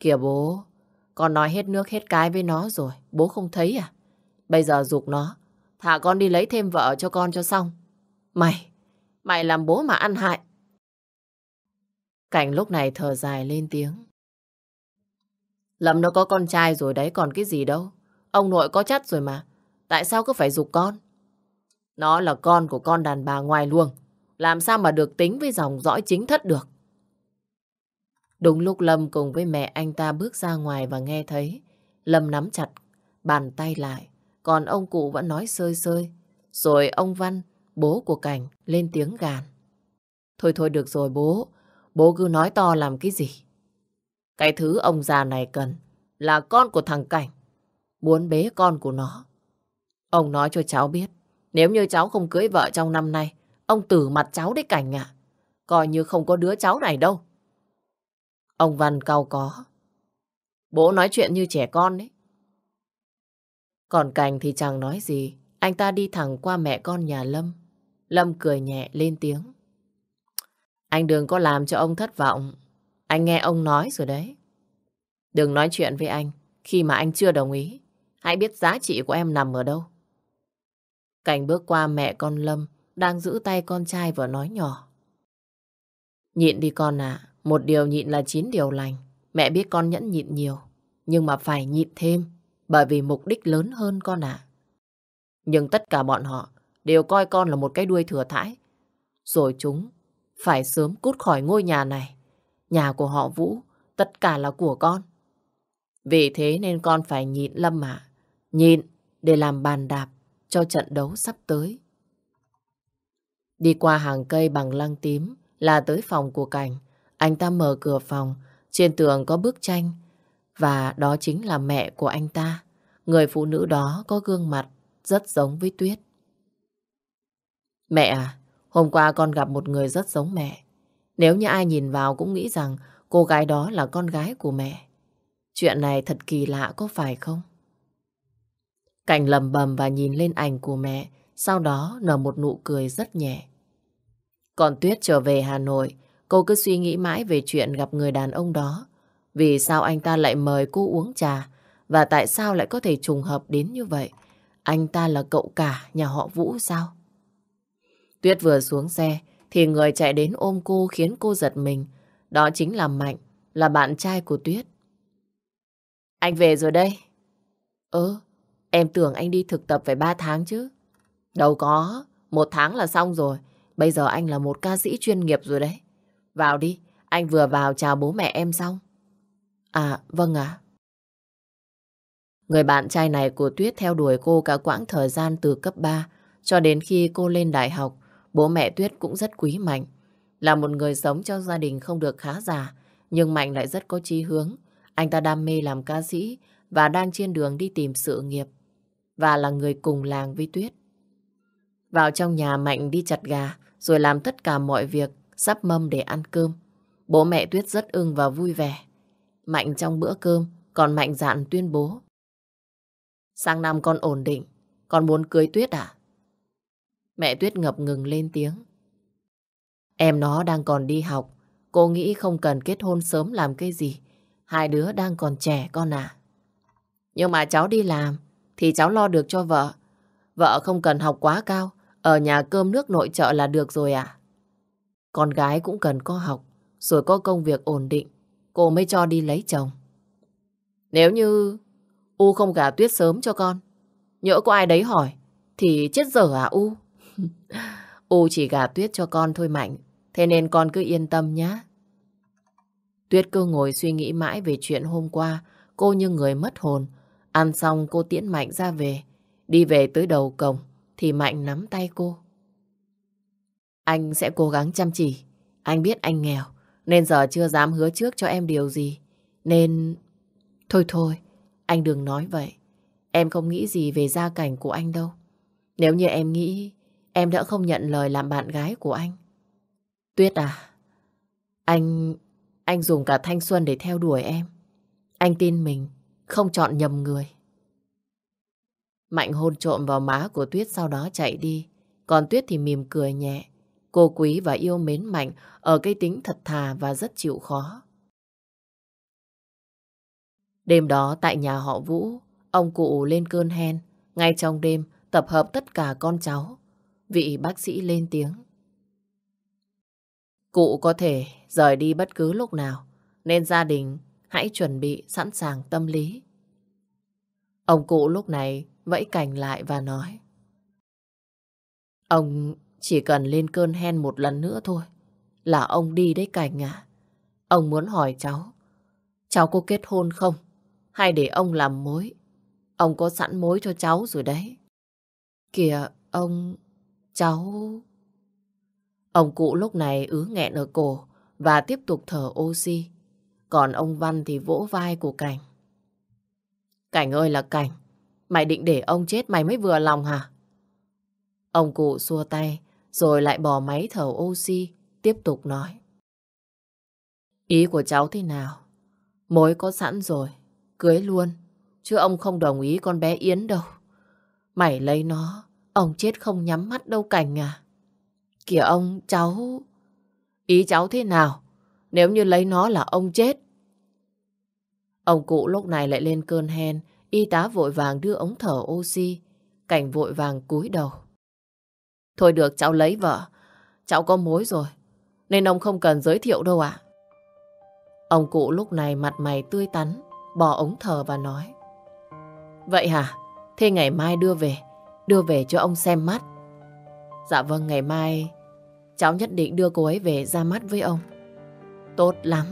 Kìa bố, con nói hết nước hết cái với nó rồi, bố không thấy à? Bây giờ dục nó, thả con đi lấy thêm vợ cho con cho xong. Mày, mày làm bố mà ăn hại. Cảnh lúc này thở dài lên tiếng. Lâm nó có con trai rồi đấy còn cái gì đâu. Ông nội có chắt rồi mà. Tại sao cứ phải dục con? Nó là con của con đàn bà ngoài luồng. Làm sao mà được tính với dòng dõi chính thất được? Đúng lúc Lâm cùng với mẹ anh ta bước ra ngoài và nghe thấy. Lâm nắm chặt, bàn tay lại. Còn ông cụ vẫn nói sơi sơi. Rồi ông Văn, bố của Cảnh, lên tiếng gàn. Thôi thôi được rồi bố, bố cứ nói to làm cái gì. Cái thứ ông già này cần là con của thằng Cảnh. Muốn bế con của nó. Ông nói cho cháu biết, nếu như cháu không cưới vợ trong năm nay, ông tử mặt cháu đấy Cảnh ạ. Coi như không có đứa cháu này đâu. Ông Văn cao có. Bố nói chuyện như trẻ con đấy. Còn Cành thì chẳng nói gì. Anh ta đi thẳng qua mẹ con nhà Lâm. Lâm cười nhẹ lên tiếng. Anh đừng có làm cho ông thất vọng. Anh nghe ông nói rồi đấy. Đừng nói chuyện với anh khi mà anh chưa đồng ý. Hãy biết giá trị của em nằm ở đâu. cành bước qua mẹ con Lâm đang giữ tay con trai và nói nhỏ. Nhịn đi con à, một điều nhịn là chín điều lành. Mẹ biết con nhẫn nhịn nhiều, nhưng mà phải nhịn thêm, bởi vì mục đích lớn hơn con ạ. Nhưng tất cả bọn họ đều coi con là một cái đuôi thừa thãi. Rồi chúng phải sớm cút khỏi ngôi nhà này. Nhà của họ Vũ, tất cả là của con. Vì thế nên con phải nhịn Lâm ạ. Nhịn để làm bàn đạp cho trận đấu sắp tới. Đi qua hàng cây bằng lăng tím là tới phòng của Cảnh. Anh ta mở cửa phòng, trên tường có bức tranh và đó chính là mẹ của anh ta. Người phụ nữ đó có gương mặt rất giống với Tuyết. Mẹ à, hôm qua con gặp một người rất giống mẹ. Nếu như ai nhìn vào cũng nghĩ rằng cô gái đó là con gái của mẹ. Chuyện này thật kỳ lạ có phải không? Cảnh lầm bầm và nhìn lên ảnh của mẹ, sau đó nở một nụ cười rất nhẹ. Còn Tuyết trở về Hà Nội, Cô cứ suy nghĩ mãi về chuyện gặp người đàn ông đó. Vì sao anh ta lại mời cô uống trà? Và tại sao lại có thể trùng hợp đến như vậy? Anh ta là cậu cả nhà họ Vũ sao? Tuyết vừa xuống xe thì người chạy đến ôm cô khiến cô giật mình. Đó chính là Mạnh, là bạn trai của Tuyết. Anh về rồi đây. Ơ, em tưởng anh đi thực tập phải 3 tháng chứ. Đâu có, một tháng là xong rồi. Bây giờ anh là một ca sĩ chuyên nghiệp rồi đấy. Vào đi, anh vừa vào chào bố mẹ em xong. À, vâng ạ. Người bạn trai này của Tuyết theo đuổi cô cả quãng thời gian từ cấp 3 cho đến khi cô lên đại học. Bố mẹ Tuyết cũng rất quý Mạnh. Là một người sống cho gia đình không được khá giả, nhưng Mạnh lại rất có chí hướng. Anh ta đam mê làm ca sĩ và đang trên đường đi tìm sự nghiệp. Và là người cùng làng với Tuyết. Vào trong nhà Mạnh đi chặt gà, rồi làm tất cả mọi việc sắp mâm để ăn cơm. Bố mẹ Tuyết rất ưng và vui vẻ. Mạnh trong bữa cơm, còn mạnh dạn tuyên bố. Sang năm con ổn định, con muốn cưới Tuyết à? Mẹ Tuyết ngập ngừng lên tiếng. Em nó đang còn đi học, cô nghĩ không cần kết hôn sớm làm cái gì. Hai đứa đang còn trẻ con à. Nhưng mà cháu đi làm, thì cháu lo được cho vợ. Vợ không cần học quá cao, ở nhà cơm nước nội trợ là được rồi à? Con gái cũng cần có học, rồi có công việc ổn định, cô mới cho đi lấy chồng. Nếu như U không gả tuyết sớm cho con, nhỡ có ai đấy hỏi, thì chết dở à U? [laughs] U chỉ gả tuyết cho con thôi Mạnh, thế nên con cứ yên tâm nhé. Tuyết cứ ngồi suy nghĩ mãi về chuyện hôm qua, cô như người mất hồn. Ăn xong cô tiễn Mạnh ra về. Đi về tới đầu cổng, thì Mạnh nắm tay cô. Anh sẽ cố gắng chăm chỉ. Anh biết anh nghèo, nên giờ chưa dám hứa trước cho em điều gì. Nên... Thôi thôi, anh đừng nói vậy. Em không nghĩ gì về gia cảnh của anh đâu. Nếu như em nghĩ, em đã không nhận lời làm bạn gái của anh. Tuyết à, anh... anh dùng cả thanh xuân để theo đuổi em. Anh tin mình, không chọn nhầm người. Mạnh hôn trộm vào má của Tuyết sau đó chạy đi. Còn Tuyết thì mỉm cười nhẹ, Cô quý và yêu mến Mạnh ở cái tính thật thà và rất chịu khó. Đêm đó tại nhà họ Vũ, ông cụ lên cơn hen. Ngay trong đêm, tập hợp tất cả con cháu. Vị bác sĩ lên tiếng. Cụ có thể rời đi bất cứ lúc nào, nên gia đình hãy chuẩn bị sẵn sàng tâm lý. Ông cụ lúc này vẫy cành lại và nói. Ông chỉ cần lên cơn hen một lần nữa thôi là ông đi đấy Cảnh à. Ông muốn hỏi cháu, cháu có kết hôn không? Hay để ông làm mối? Ông có sẵn mối cho cháu rồi đấy. Kìa, ông... cháu... Ông cụ lúc này ứ nghẹn ở cổ và tiếp tục thở oxy. Còn ông Văn thì vỗ vai của Cảnh. Cảnh ơi là Cảnh, mày định để ông chết mày mới vừa lòng hả? Ông cụ xua tay, rồi lại bỏ máy thở oxy, tiếp tục nói. Ý của cháu thế nào? Mối có sẵn rồi, cưới luôn, chứ ông không đồng ý con bé Yến đâu. Mày lấy nó, ông chết không nhắm mắt đâu cảnh à. Kìa ông, cháu... Ý cháu thế nào? Nếu như lấy nó là ông chết. Ông cụ lúc này lại lên cơn hen, y tá vội vàng đưa ống thở oxy, cảnh vội vàng cúi đầu. Thôi được cháu lấy vợ. Cháu có mối rồi. Nên ông không cần giới thiệu đâu ạ. Ông cụ lúc này mặt mày tươi tắn, bỏ ống thở và nói. Vậy hả? Thế ngày mai đưa về. Đưa về cho ông xem mắt. Dạ vâng, ngày mai cháu nhất định đưa cô ấy về ra mắt với ông. Tốt lắm.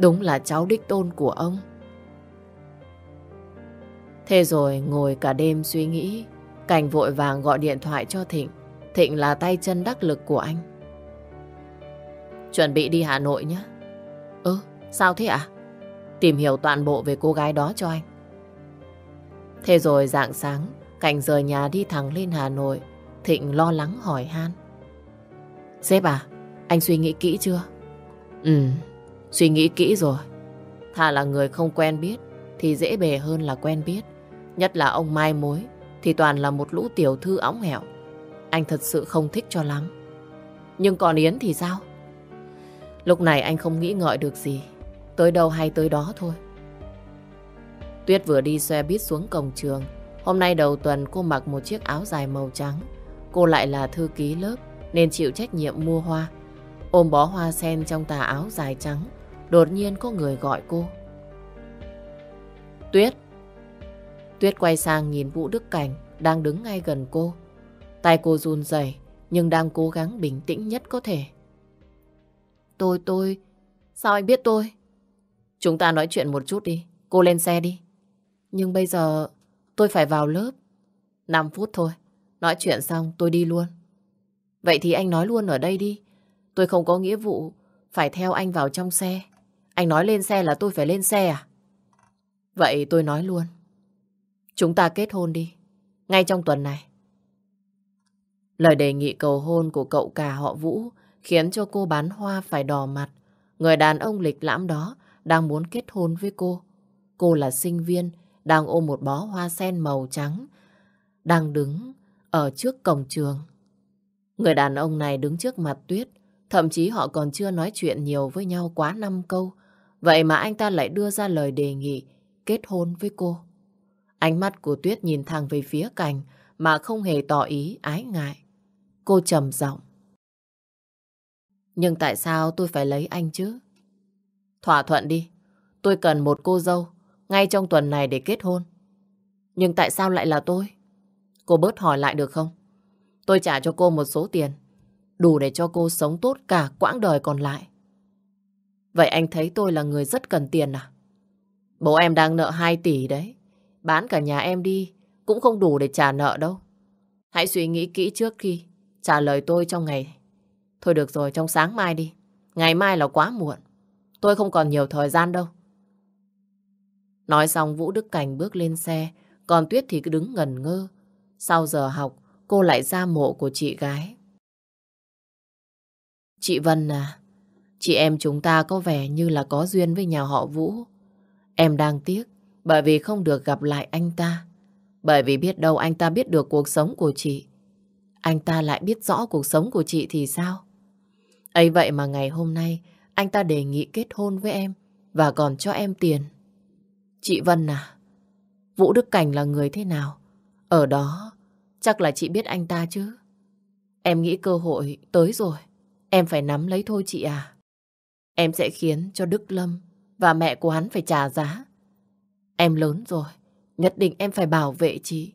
Đúng là cháu đích tôn của ông. Thế rồi ngồi cả đêm suy nghĩ, Cảnh vội vàng gọi điện thoại cho Thịnh Thịnh là tay chân đắc lực của anh. Chuẩn bị đi Hà Nội nhé. Ừ, sao thế ạ? À? Tìm hiểu toàn bộ về cô gái đó cho anh. Thế rồi dạng sáng, Cảnh rời nhà đi thẳng lên Hà Nội. Thịnh lo lắng hỏi han. Sếp à, anh suy nghĩ kỹ chưa? Ừ, suy nghĩ kỹ rồi. Thà là người không quen biết thì dễ bề hơn là quen biết. Nhất là ông mai mối thì toàn là một lũ tiểu thư ống hẹo. Anh thật sự không thích cho lắm. Nhưng còn Yến thì sao? Lúc này anh không nghĩ ngợi được gì. Tới đâu hay tới đó thôi. Tuyết vừa đi xe buýt xuống cổng trường. Hôm nay đầu tuần cô mặc một chiếc áo dài màu trắng. Cô lại là thư ký lớp nên chịu trách nhiệm mua hoa. Ôm bó hoa sen trong tà áo dài trắng. Đột nhiên có người gọi cô. Tuyết! Tuyết quay sang nhìn Vũ Đức Cảnh đang đứng ngay gần cô. Tay cô run rẩy nhưng đang cố gắng bình tĩnh nhất có thể. Tôi, tôi... Sao anh biết tôi? Chúng ta nói chuyện một chút đi. Cô lên xe đi. Nhưng bây giờ tôi phải vào lớp. 5 phút thôi. Nói chuyện xong tôi đi luôn. Vậy thì anh nói luôn ở đây đi. Tôi không có nghĩa vụ phải theo anh vào trong xe. Anh nói lên xe là tôi phải lên xe à? Vậy tôi nói luôn. Chúng ta kết hôn đi. Ngay trong tuần này. Lời đề nghị cầu hôn của cậu cả họ Vũ khiến cho cô bán hoa phải đỏ mặt. Người đàn ông lịch lãm đó đang muốn kết hôn với cô. Cô là sinh viên, đang ôm một bó hoa sen màu trắng, đang đứng ở trước cổng trường. Người đàn ông này đứng trước mặt Tuyết, thậm chí họ còn chưa nói chuyện nhiều với nhau quá năm câu. Vậy mà anh ta lại đưa ra lời đề nghị kết hôn với cô. Ánh mắt của Tuyết nhìn thẳng về phía cành mà không hề tỏ ý ái ngại. Cô trầm giọng. Nhưng tại sao tôi phải lấy anh chứ? Thỏa thuận đi. Tôi cần một cô dâu ngay trong tuần này để kết hôn. Nhưng tại sao lại là tôi? Cô bớt hỏi lại được không? Tôi trả cho cô một số tiền đủ để cho cô sống tốt cả quãng đời còn lại. Vậy anh thấy tôi là người rất cần tiền à? Bố em đang nợ 2 tỷ đấy. Bán cả nhà em đi cũng không đủ để trả nợ đâu. Hãy suy nghĩ kỹ trước khi trả lời tôi trong ngày. Thôi được rồi, trong sáng mai đi. Ngày mai là quá muộn. Tôi không còn nhiều thời gian đâu. Nói xong Vũ Đức Cảnh bước lên xe, còn Tuyết thì cứ đứng ngần ngơ. Sau giờ học, cô lại ra mộ của chị gái. Chị Vân à, chị em chúng ta có vẻ như là có duyên với nhà họ Vũ. Em đang tiếc bởi vì không được gặp lại anh ta. Bởi vì biết đâu anh ta biết được cuộc sống của chị anh ta lại biết rõ cuộc sống của chị thì sao? ấy vậy mà ngày hôm nay anh ta đề nghị kết hôn với em và còn cho em tiền. Chị Vân à, Vũ Đức Cảnh là người thế nào? Ở đó chắc là chị biết anh ta chứ. Em nghĩ cơ hội tới rồi, em phải nắm lấy thôi chị à. Em sẽ khiến cho Đức Lâm và mẹ của hắn phải trả giá. Em lớn rồi, nhất định em phải bảo vệ chị.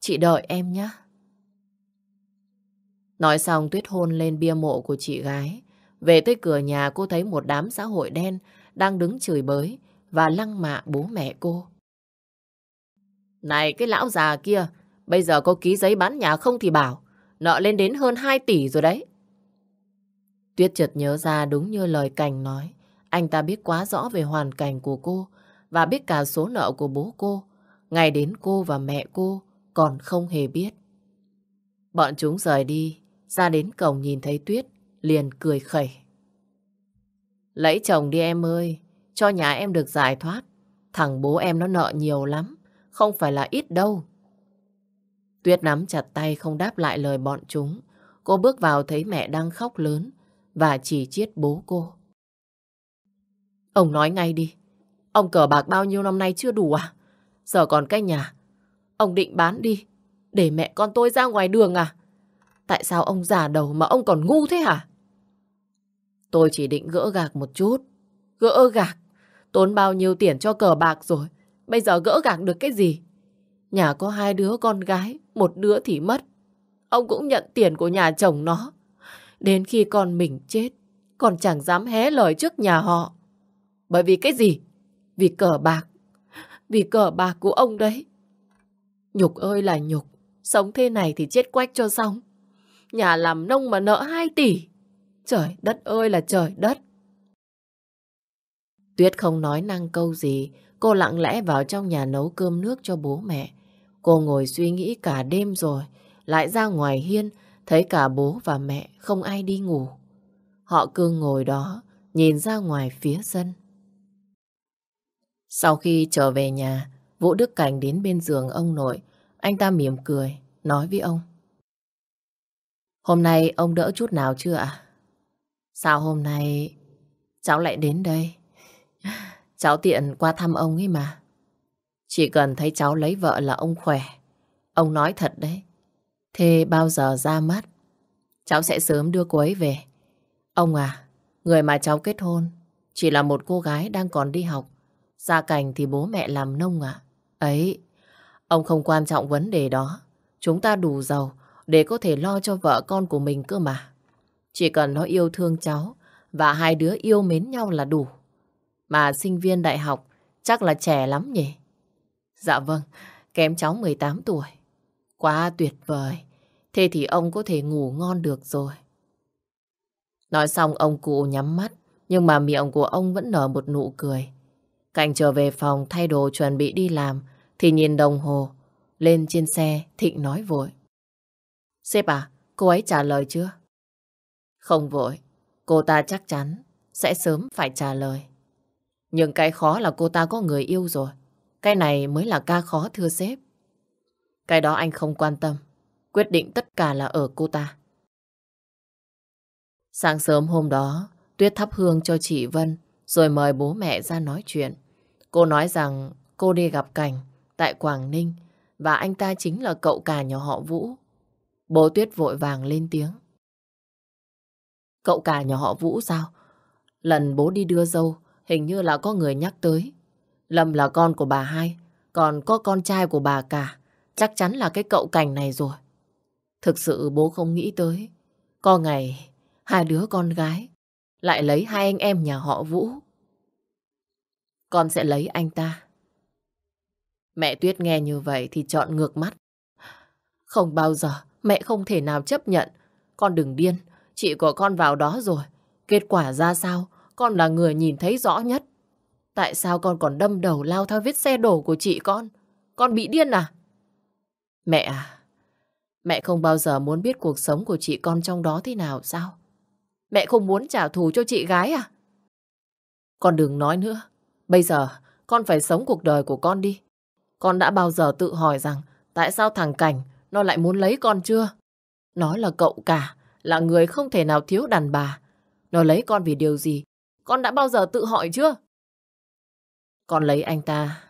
Chị đợi em nhé. Nói xong Tuyết hôn lên bia mộ của chị gái. Về tới cửa nhà cô thấy một đám xã hội đen đang đứng chửi bới và lăng mạ bố mẹ cô. Này cái lão già kia, bây giờ có ký giấy bán nhà không thì bảo, nợ lên đến hơn 2 tỷ rồi đấy. Tuyết chợt nhớ ra đúng như lời Cành nói, anh ta biết quá rõ về hoàn cảnh của cô và biết cả số nợ của bố cô, ngày đến cô và mẹ cô còn không hề biết. Bọn chúng rời đi, ra đến cổng nhìn thấy Tuyết, liền cười khẩy. Lấy chồng đi em ơi, cho nhà em được giải thoát. Thằng bố em nó nợ nhiều lắm, không phải là ít đâu. Tuyết nắm chặt tay không đáp lại lời bọn chúng. Cô bước vào thấy mẹ đang khóc lớn và chỉ chiết bố cô. Ông nói ngay đi, ông cờ bạc bao nhiêu năm nay chưa đủ à? Giờ còn cái nhà, ông định bán đi, để mẹ con tôi ra ngoài đường à? Tại sao ông già đầu mà ông còn ngu thế hả? Tôi chỉ định gỡ gạc một chút. Gỡ gạc? Tốn bao nhiêu tiền cho cờ bạc rồi. Bây giờ gỡ gạc được cái gì? Nhà có hai đứa con gái, một đứa thì mất. Ông cũng nhận tiền của nhà chồng nó. Đến khi con mình chết, còn chẳng dám hé lời trước nhà họ. Bởi vì cái gì? Vì cờ bạc. Vì cờ bạc của ông đấy. Nhục ơi là nhục. Sống thế này thì chết quách cho xong. Nhà làm nông mà nợ 2 tỷ. Trời đất ơi là trời đất. Tuyết không nói năng câu gì, cô lặng lẽ vào trong nhà nấu cơm nước cho bố mẹ. Cô ngồi suy nghĩ cả đêm rồi, lại ra ngoài hiên, thấy cả bố và mẹ không ai đi ngủ. Họ cứ ngồi đó, nhìn ra ngoài phía sân. Sau khi trở về nhà, Vũ Đức Cảnh đến bên giường ông nội, anh ta mỉm cười, nói với ông. Hôm nay ông đỡ chút nào chưa ạ? Sao hôm nay cháu lại đến đây? Cháu tiện qua thăm ông ấy mà. Chỉ cần thấy cháu lấy vợ là ông khỏe. Ông nói thật đấy. Thế bao giờ ra mắt? Cháu sẽ sớm đưa cô ấy về. Ông à, người mà cháu kết hôn chỉ là một cô gái đang còn đi học. Gia cảnh thì bố mẹ làm nông À? Ấy, ông không quan trọng vấn đề đó. Chúng ta đủ giàu để có thể lo cho vợ con của mình cơ mà. Chỉ cần nó yêu thương cháu và hai đứa yêu mến nhau là đủ. Mà sinh viên đại học chắc là trẻ lắm nhỉ? Dạ vâng, kém cháu 18 tuổi. Quá tuyệt vời. Thế thì ông có thể ngủ ngon được rồi. Nói xong ông cụ nhắm mắt, nhưng mà miệng của ông vẫn nở một nụ cười. Cảnh trở về phòng thay đồ chuẩn bị đi làm, thì nhìn đồng hồ. Lên trên xe, Thịnh nói vội. Sếp à, cô ấy trả lời chưa? Không vội, cô ta chắc chắn sẽ sớm phải trả lời. Nhưng cái khó là cô ta có người yêu rồi. Cái này mới là ca khó thưa sếp. Cái đó anh không quan tâm. Quyết định tất cả là ở cô ta. Sáng sớm hôm đó, Tuyết thắp hương cho chị Vân rồi mời bố mẹ ra nói chuyện. Cô nói rằng cô đi gặp Cảnh tại Quảng Ninh và anh ta chính là cậu cả nhà họ Vũ. Bố Tuyết vội vàng lên tiếng. Cậu cả nhà họ Vũ sao? Lần bố đi đưa dâu, hình như là có người nhắc tới. Lâm là con của bà hai, còn có con trai của bà cả. Chắc chắn là cái cậu cảnh này rồi. Thực sự bố không nghĩ tới. Có ngày, hai đứa con gái lại lấy hai anh em nhà họ Vũ. Con sẽ lấy anh ta. Mẹ Tuyết nghe như vậy thì chọn ngược mắt. Không bao giờ Mẹ không thể nào chấp nhận. Con đừng điên, chị của con vào đó rồi. Kết quả ra sao, con là người nhìn thấy rõ nhất. Tại sao con còn đâm đầu lao theo vết xe đổ của chị con? Con bị điên à? Mẹ à, mẹ không bao giờ muốn biết cuộc sống của chị con trong đó thế nào sao? Mẹ không muốn trả thù cho chị gái à? Con đừng nói nữa. Bây giờ, con phải sống cuộc đời của con đi. Con đã bao giờ tự hỏi rằng tại sao thằng Cảnh nó lại muốn lấy con chưa? Nó là cậu cả, là người không thể nào thiếu đàn bà. Nó lấy con vì điều gì? Con đã bao giờ tự hỏi chưa? Con lấy anh ta.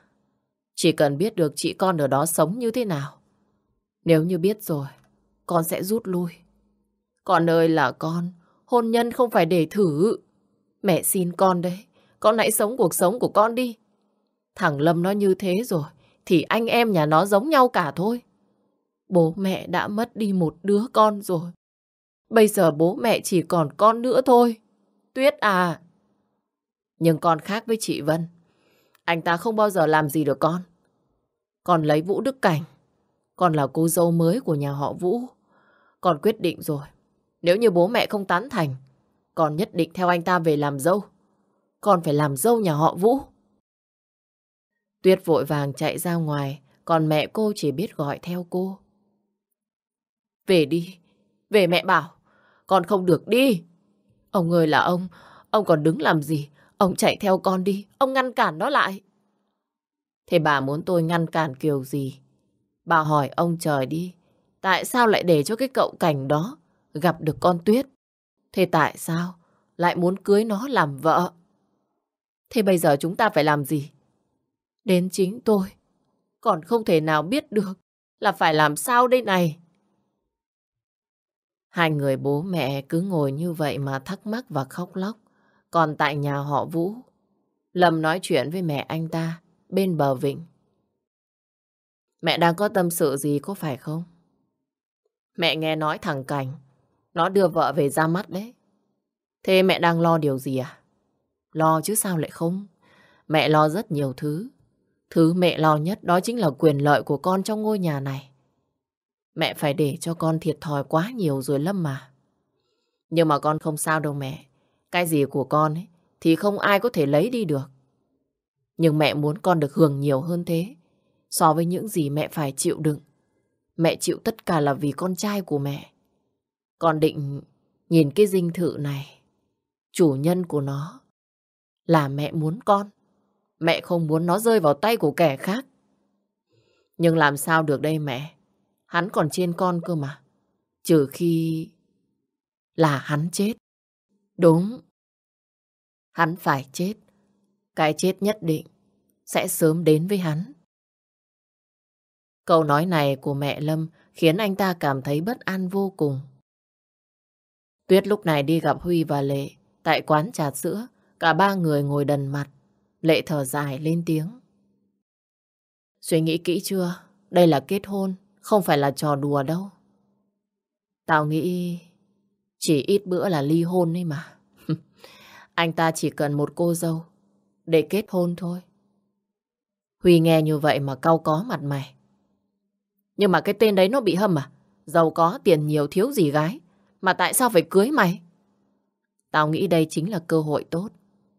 Chỉ cần biết được chị con ở đó sống như thế nào. Nếu như biết rồi, con sẽ rút lui. Con ơi là con, hôn nhân không phải để thử. Mẹ xin con đấy, con hãy sống cuộc sống của con đi. Thằng Lâm nó như thế rồi, thì anh em nhà nó giống nhau cả thôi. Bố mẹ đã mất đi một đứa con rồi. Bây giờ bố mẹ chỉ còn con nữa thôi. Tuyết à! Nhưng con khác với chị Vân. Anh ta không bao giờ làm gì được con. Con lấy Vũ Đức Cảnh. Con là cô dâu mới của nhà họ Vũ. Con quyết định rồi. Nếu như bố mẹ không tán thành, con nhất định theo anh ta về làm dâu. Con phải làm dâu nhà họ Vũ. Tuyết vội vàng chạy ra ngoài, còn mẹ cô chỉ biết gọi theo cô. Về đi, về mẹ bảo, con không được đi. Ông ơi là ông, ông còn đứng làm gì? Ông chạy theo con đi, ông ngăn cản nó lại. Thế bà muốn tôi ngăn cản kiểu gì? Bà hỏi ông trời đi, tại sao lại để cho cái cậu cảnh đó gặp được con Tuyết? Thế tại sao lại muốn cưới nó làm vợ? Thế bây giờ chúng ta phải làm gì? Đến chính tôi, còn không thể nào biết được là phải làm sao đây này. Hai người bố mẹ cứ ngồi như vậy mà thắc mắc và khóc lóc. Còn tại nhà họ Vũ, Lâm nói chuyện với mẹ anh ta bên bờ vịnh. Mẹ đang có tâm sự gì có phải không? Mẹ nghe nói thằng Cảnh, nó đưa vợ về ra mắt đấy. Thế mẹ đang lo điều gì à? Lo chứ sao lại không? Mẹ lo rất nhiều thứ. Thứ mẹ lo nhất đó chính là quyền lợi của con trong ngôi nhà này. Mẹ phải để cho con thiệt thòi quá nhiều rồi Lâm mà. Nhưng mà con không sao đâu mẹ. Cái gì của con ấy thì không ai có thể lấy đi được. Nhưng mẹ muốn con được hưởng nhiều hơn thế so với những gì mẹ phải chịu đựng. Mẹ chịu tất cả là vì con trai của mẹ. Con định nhìn cái dinh thự này. Chủ nhân của nó là mẹ muốn con. Mẹ không muốn nó rơi vào tay của kẻ khác. Nhưng làm sao được đây mẹ? Hắn còn trên con cơ mà. Trừ khi... Là hắn chết. Đúng. Hắn phải chết. Cái chết nhất định sẽ sớm đến với hắn. Câu nói này của mẹ Lâm khiến anh ta cảm thấy bất an vô cùng. Tuyết lúc này đi gặp Huy và Lệ tại quán trà sữa, cả ba người ngồi đần mặt. Lệ thở dài lên tiếng. Suy nghĩ kỹ chưa? Đây là kết hôn, không phải là trò đùa đâu. Tao nghĩ chỉ ít bữa là ly hôn ấy mà. [laughs] Anh ta chỉ cần một cô dâu để kết hôn thôi. Huy nghe như vậy mà cau có mặt mày. Nhưng mà cái tên đấy nó bị hâm à? Giàu có, tiền nhiều, thiếu gì gái. Mà tại sao phải cưới mày? Tao nghĩ đây chính là cơ hội tốt.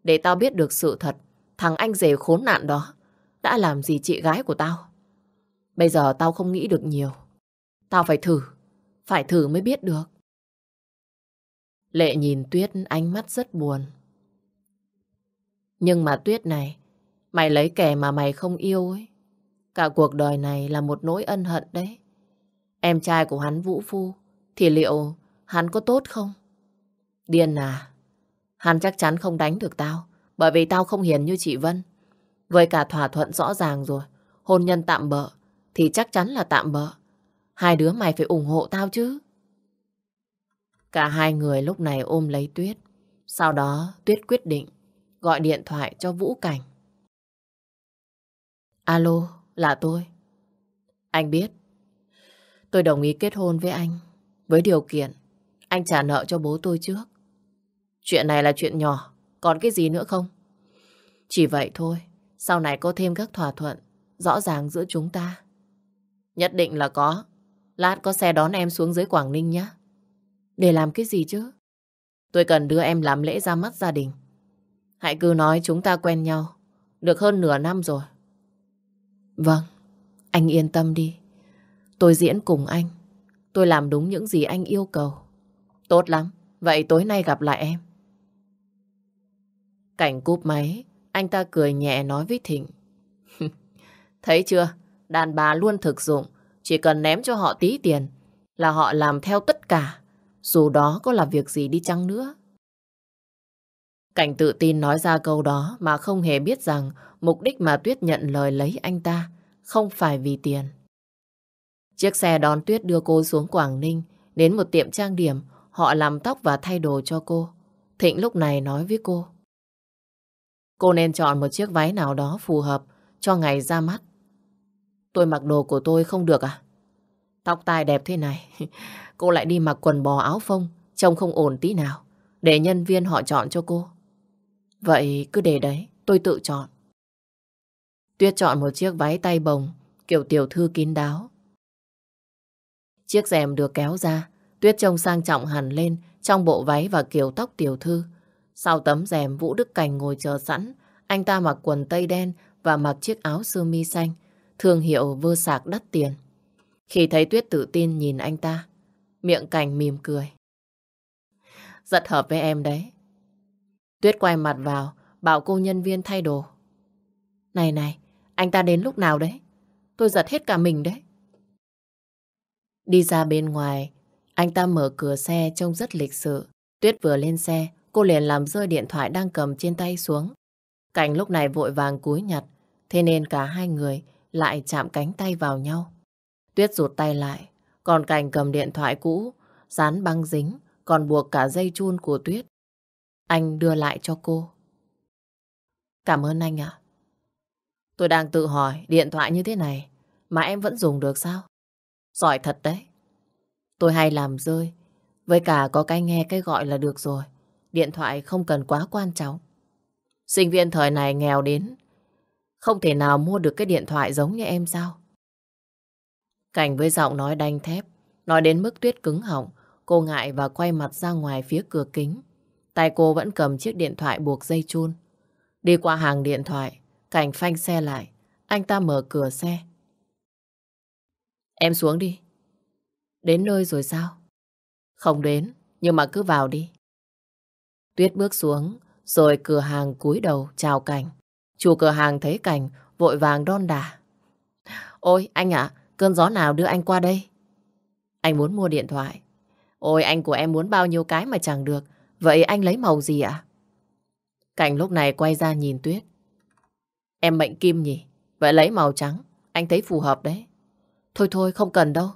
Để tao biết được sự thật, thằng anh rể khốn nạn đó đã làm gì chị gái của tao. Bây giờ tao không nghĩ được nhiều. Tao phải thử, phải thử mới biết được. Lệ nhìn Tuyết ánh mắt rất buồn. Nhưng mà Tuyết này, mày lấy kẻ mà mày không yêu ấy. Cả cuộc đời này là một nỗi ân hận đấy. Em trai của hắn Vũ Phu, thì liệu hắn có tốt không? Điên à, hắn chắc chắn không đánh được tao, bởi vì tao không hiền như chị Vân. Với cả thỏa thuận rõ ràng rồi, hôn nhân tạm bợ, thì chắc chắn là tạm bỡ. Hai đứa mày phải ủng hộ tao chứ. Cả hai người lúc này ôm lấy Tuyết. Sau đó Tuyết quyết định gọi điện thoại cho Vũ Cảnh. Alo, là tôi. Anh biết. Tôi đồng ý kết hôn với anh. Với điều kiện, anh trả nợ cho bố tôi trước. Chuyện này là chuyện nhỏ, còn cái gì nữa không? Chỉ vậy thôi, sau này có thêm các thỏa thuận rõ ràng giữa chúng ta. Nhất định là có. Lát có xe đón em xuống dưới Quảng Ninh nhé. Để làm cái gì chứ? Tôi cần đưa em làm lễ ra mắt gia đình. Hãy cứ nói chúng ta quen nhau. Được hơn nửa năm rồi. Vâng, anh yên tâm đi. Tôi diễn cùng anh. Tôi làm đúng những gì anh yêu cầu. Tốt lắm, vậy tối nay gặp lại em. Cảnh cúp máy, anh ta cười nhẹ nói với Thịnh. [laughs] Thấy chưa? đàn bà luôn thực dụng, chỉ cần ném cho họ tí tiền là họ làm theo tất cả, dù đó có là việc gì đi chăng nữa. Cảnh tự tin nói ra câu đó mà không hề biết rằng mục đích mà Tuyết nhận lời lấy anh ta không phải vì tiền. Chiếc xe đón Tuyết đưa cô xuống Quảng Ninh, đến một tiệm trang điểm, họ làm tóc và thay đồ cho cô. Thịnh lúc này nói với cô. Cô nên chọn một chiếc váy nào đó phù hợp cho ngày ra mắt Tôi mặc đồ của tôi không được à? Tóc tai đẹp thế này, [laughs] cô lại đi mặc quần bò áo phông, trông không ổn tí nào. Để nhân viên họ chọn cho cô. Vậy cứ để đấy, tôi tự chọn. Tuyết chọn một chiếc váy tay bồng, kiểu tiểu thư kín đáo. Chiếc rèm được kéo ra, Tuyết trông sang trọng hẳn lên trong bộ váy và kiểu tóc tiểu thư. Sau tấm rèm Vũ Đức Cảnh ngồi chờ sẵn, anh ta mặc quần tây đen và mặc chiếc áo sơ mi xanh, thương hiệu vơ sạc đắt tiền. Khi thấy Tuyết tự tin nhìn anh ta, miệng cành mỉm cười. Rất hợp với em đấy. Tuyết quay mặt vào, bảo cô nhân viên thay đồ. Này này, anh ta đến lúc nào đấy? Tôi giật hết cả mình đấy. Đi ra bên ngoài, anh ta mở cửa xe trông rất lịch sự. Tuyết vừa lên xe, cô liền làm rơi điện thoại đang cầm trên tay xuống. Cảnh lúc này vội vàng cúi nhặt, thế nên cả hai người lại chạm cánh tay vào nhau. Tuyết rụt tay lại, còn Cảnh cầm điện thoại cũ, dán băng dính, còn buộc cả dây chun của Tuyết. Anh đưa lại cho cô. Cảm ơn anh ạ. Tôi đang tự hỏi điện thoại như thế này mà em vẫn dùng được sao? Giỏi thật đấy. Tôi hay làm rơi, với cả có cái nghe cái gọi là được rồi. Điện thoại không cần quá quan trọng. Sinh viên thời này nghèo đến, không thể nào mua được cái điện thoại giống như em sao? Cảnh với giọng nói đanh thép, nói đến mức tuyết cứng họng, cô ngại và quay mặt ra ngoài phía cửa kính. Tay cô vẫn cầm chiếc điện thoại buộc dây chun. Đi qua hàng điện thoại, Cảnh phanh xe lại, anh ta mở cửa xe. Em xuống đi. Đến nơi rồi sao? Không đến, nhưng mà cứ vào đi. Tuyết bước xuống, rồi cửa hàng cúi đầu chào Cảnh. Chủ cửa hàng thấy cảnh, vội vàng đon đà. Ôi, anh ạ, cơn gió nào đưa anh qua đây? Anh muốn mua điện thoại. Ôi, anh của em muốn bao nhiêu cái mà chẳng được. Vậy anh lấy màu gì ạ? Cảnh lúc này quay ra nhìn Tuyết. Em mệnh kim nhỉ? Vậy lấy màu trắng, anh thấy phù hợp đấy. Thôi thôi, không cần đâu.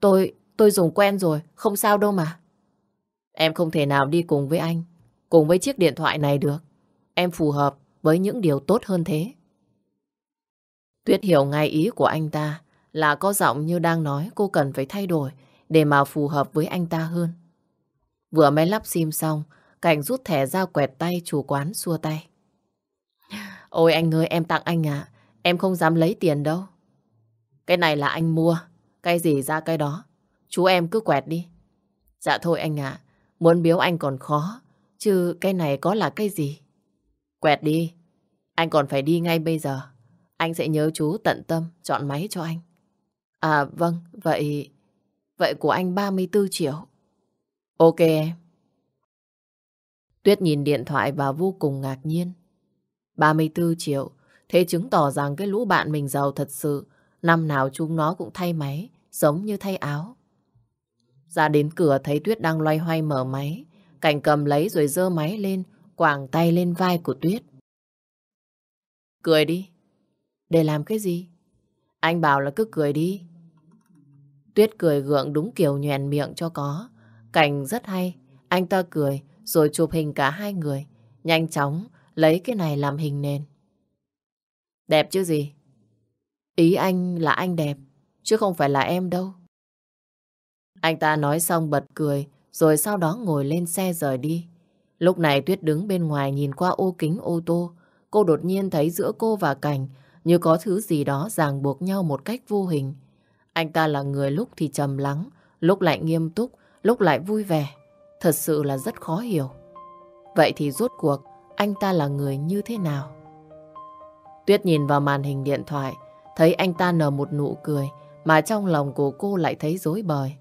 Tôi, tôi dùng quen rồi, không sao đâu mà. Em không thể nào đi cùng với anh, cùng với chiếc điện thoại này được. Em phù hợp với những điều tốt hơn thế. Tuyết hiểu ngay ý của anh ta là có giọng như đang nói cô cần phải thay đổi để mà phù hợp với anh ta hơn. Vừa mới lắp sim xong, Cảnh rút thẻ ra quẹt tay chủ quán xua tay. Ôi anh ơi em tặng anh à, em không dám lấy tiền đâu. Cái này là anh mua, cái gì ra cái đó, chú em cứ quẹt đi. Dạ thôi anh ạ, muốn biếu anh còn khó, chứ cái này có là cái gì? Quẹt đi. Anh còn phải đi ngay bây giờ. Anh sẽ nhớ chú tận tâm chọn máy cho anh. À vâng, vậy... Vậy của anh 34 triệu. Ok em. Tuyết nhìn điện thoại và vô cùng ngạc nhiên. 34 triệu, thế chứng tỏ rằng cái lũ bạn mình giàu thật sự, năm nào chúng nó cũng thay máy, giống như thay áo. Ra đến cửa thấy Tuyết đang loay hoay mở máy, cảnh cầm lấy rồi dơ máy lên, quàng tay lên vai của Tuyết. Cười đi. Để làm cái gì? Anh bảo là cứ cười đi. Tuyết cười gượng đúng kiểu nhoèn miệng cho có. Cảnh rất hay. Anh ta cười rồi chụp hình cả hai người. Nhanh chóng lấy cái này làm hình nền. Đẹp chứ gì? Ý anh là anh đẹp, chứ không phải là em đâu. Anh ta nói xong bật cười, rồi sau đó ngồi lên xe rời đi. Lúc này Tuyết đứng bên ngoài nhìn qua ô kính ô tô. Cô đột nhiên thấy giữa cô và Cảnh như có thứ gì đó ràng buộc nhau một cách vô hình. Anh ta là người lúc thì trầm lắng, lúc lại nghiêm túc, lúc lại vui vẻ. Thật sự là rất khó hiểu. Vậy thì rốt cuộc, anh ta là người như thế nào? Tuyết nhìn vào màn hình điện thoại, thấy anh ta nở một nụ cười mà trong lòng của cô lại thấy dối bời.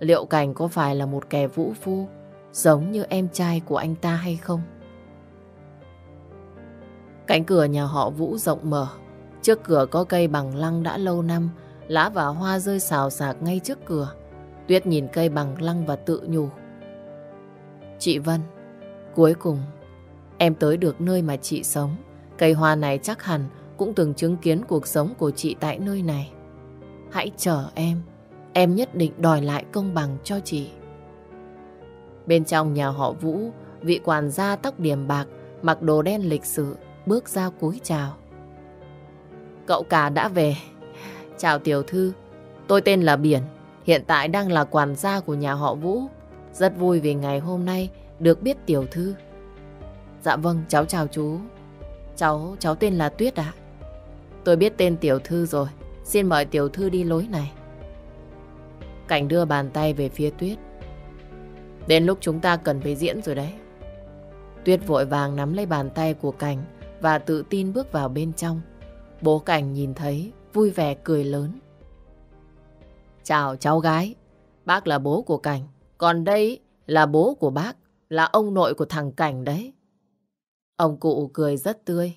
Liệu Cảnh có phải là một kẻ vũ phu giống như em trai của anh ta hay không. Cánh cửa nhà họ Vũ rộng mở, trước cửa có cây bằng lăng đã lâu năm, lá và hoa rơi xào xạc ngay trước cửa. Tuyết nhìn cây bằng lăng và tự nhủ. Chị Vân, cuối cùng em tới được nơi mà chị sống. Cây hoa này chắc hẳn cũng từng chứng kiến cuộc sống của chị tại nơi này. Hãy chờ em, em nhất định đòi lại công bằng cho chị. Bên trong nhà họ Vũ, vị quản gia tóc điểm bạc, mặc đồ đen lịch sự, bước ra cúi chào. Cậu cả đã về. Chào tiểu thư, tôi tên là Biển, hiện tại đang là quản gia của nhà họ Vũ. Rất vui vì ngày hôm nay được biết tiểu thư. Dạ vâng, cháu chào chú. Cháu, cháu tên là Tuyết ạ. Tôi biết tên tiểu thư rồi, xin mời tiểu thư đi lối này. Cảnh đưa bàn tay về phía Tuyết, Đến lúc chúng ta cần phải diễn rồi đấy. Tuyết vội vàng nắm lấy bàn tay của Cảnh và tự tin bước vào bên trong. Bố Cảnh nhìn thấy, vui vẻ cười lớn. Chào cháu gái, bác là bố của Cảnh, còn đây là bố của bác, là ông nội của thằng Cảnh đấy. Ông cụ cười rất tươi.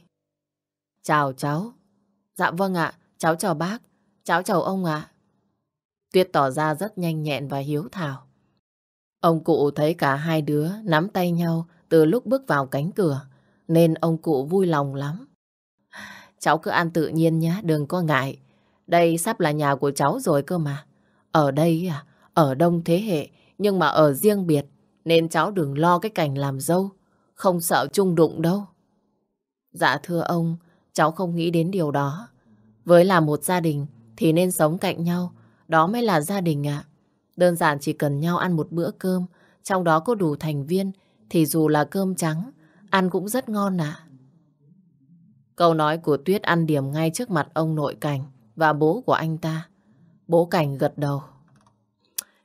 Chào cháu. Dạ vâng ạ, cháu chào bác, cháu chào ông ạ. Tuyết tỏ ra rất nhanh nhẹn và hiếu thảo. Ông cụ thấy cả hai đứa nắm tay nhau từ lúc bước vào cánh cửa, nên ông cụ vui lòng lắm. Cháu cứ ăn tự nhiên nhé, đừng có ngại. Đây sắp là nhà của cháu rồi cơ mà. Ở đây à, ở đông thế hệ, nhưng mà ở riêng biệt, nên cháu đừng lo cái cảnh làm dâu, không sợ chung đụng đâu. Dạ thưa ông, cháu không nghĩ đến điều đó. Với là một gia đình thì nên sống cạnh nhau, đó mới là gia đình ạ. Đơn giản chỉ cần nhau ăn một bữa cơm, trong đó có đủ thành viên, thì dù là cơm trắng, ăn cũng rất ngon ạ. Câu nói của Tuyết ăn điểm ngay trước mặt ông nội Cảnh và bố của anh ta. Bố Cảnh gật đầu.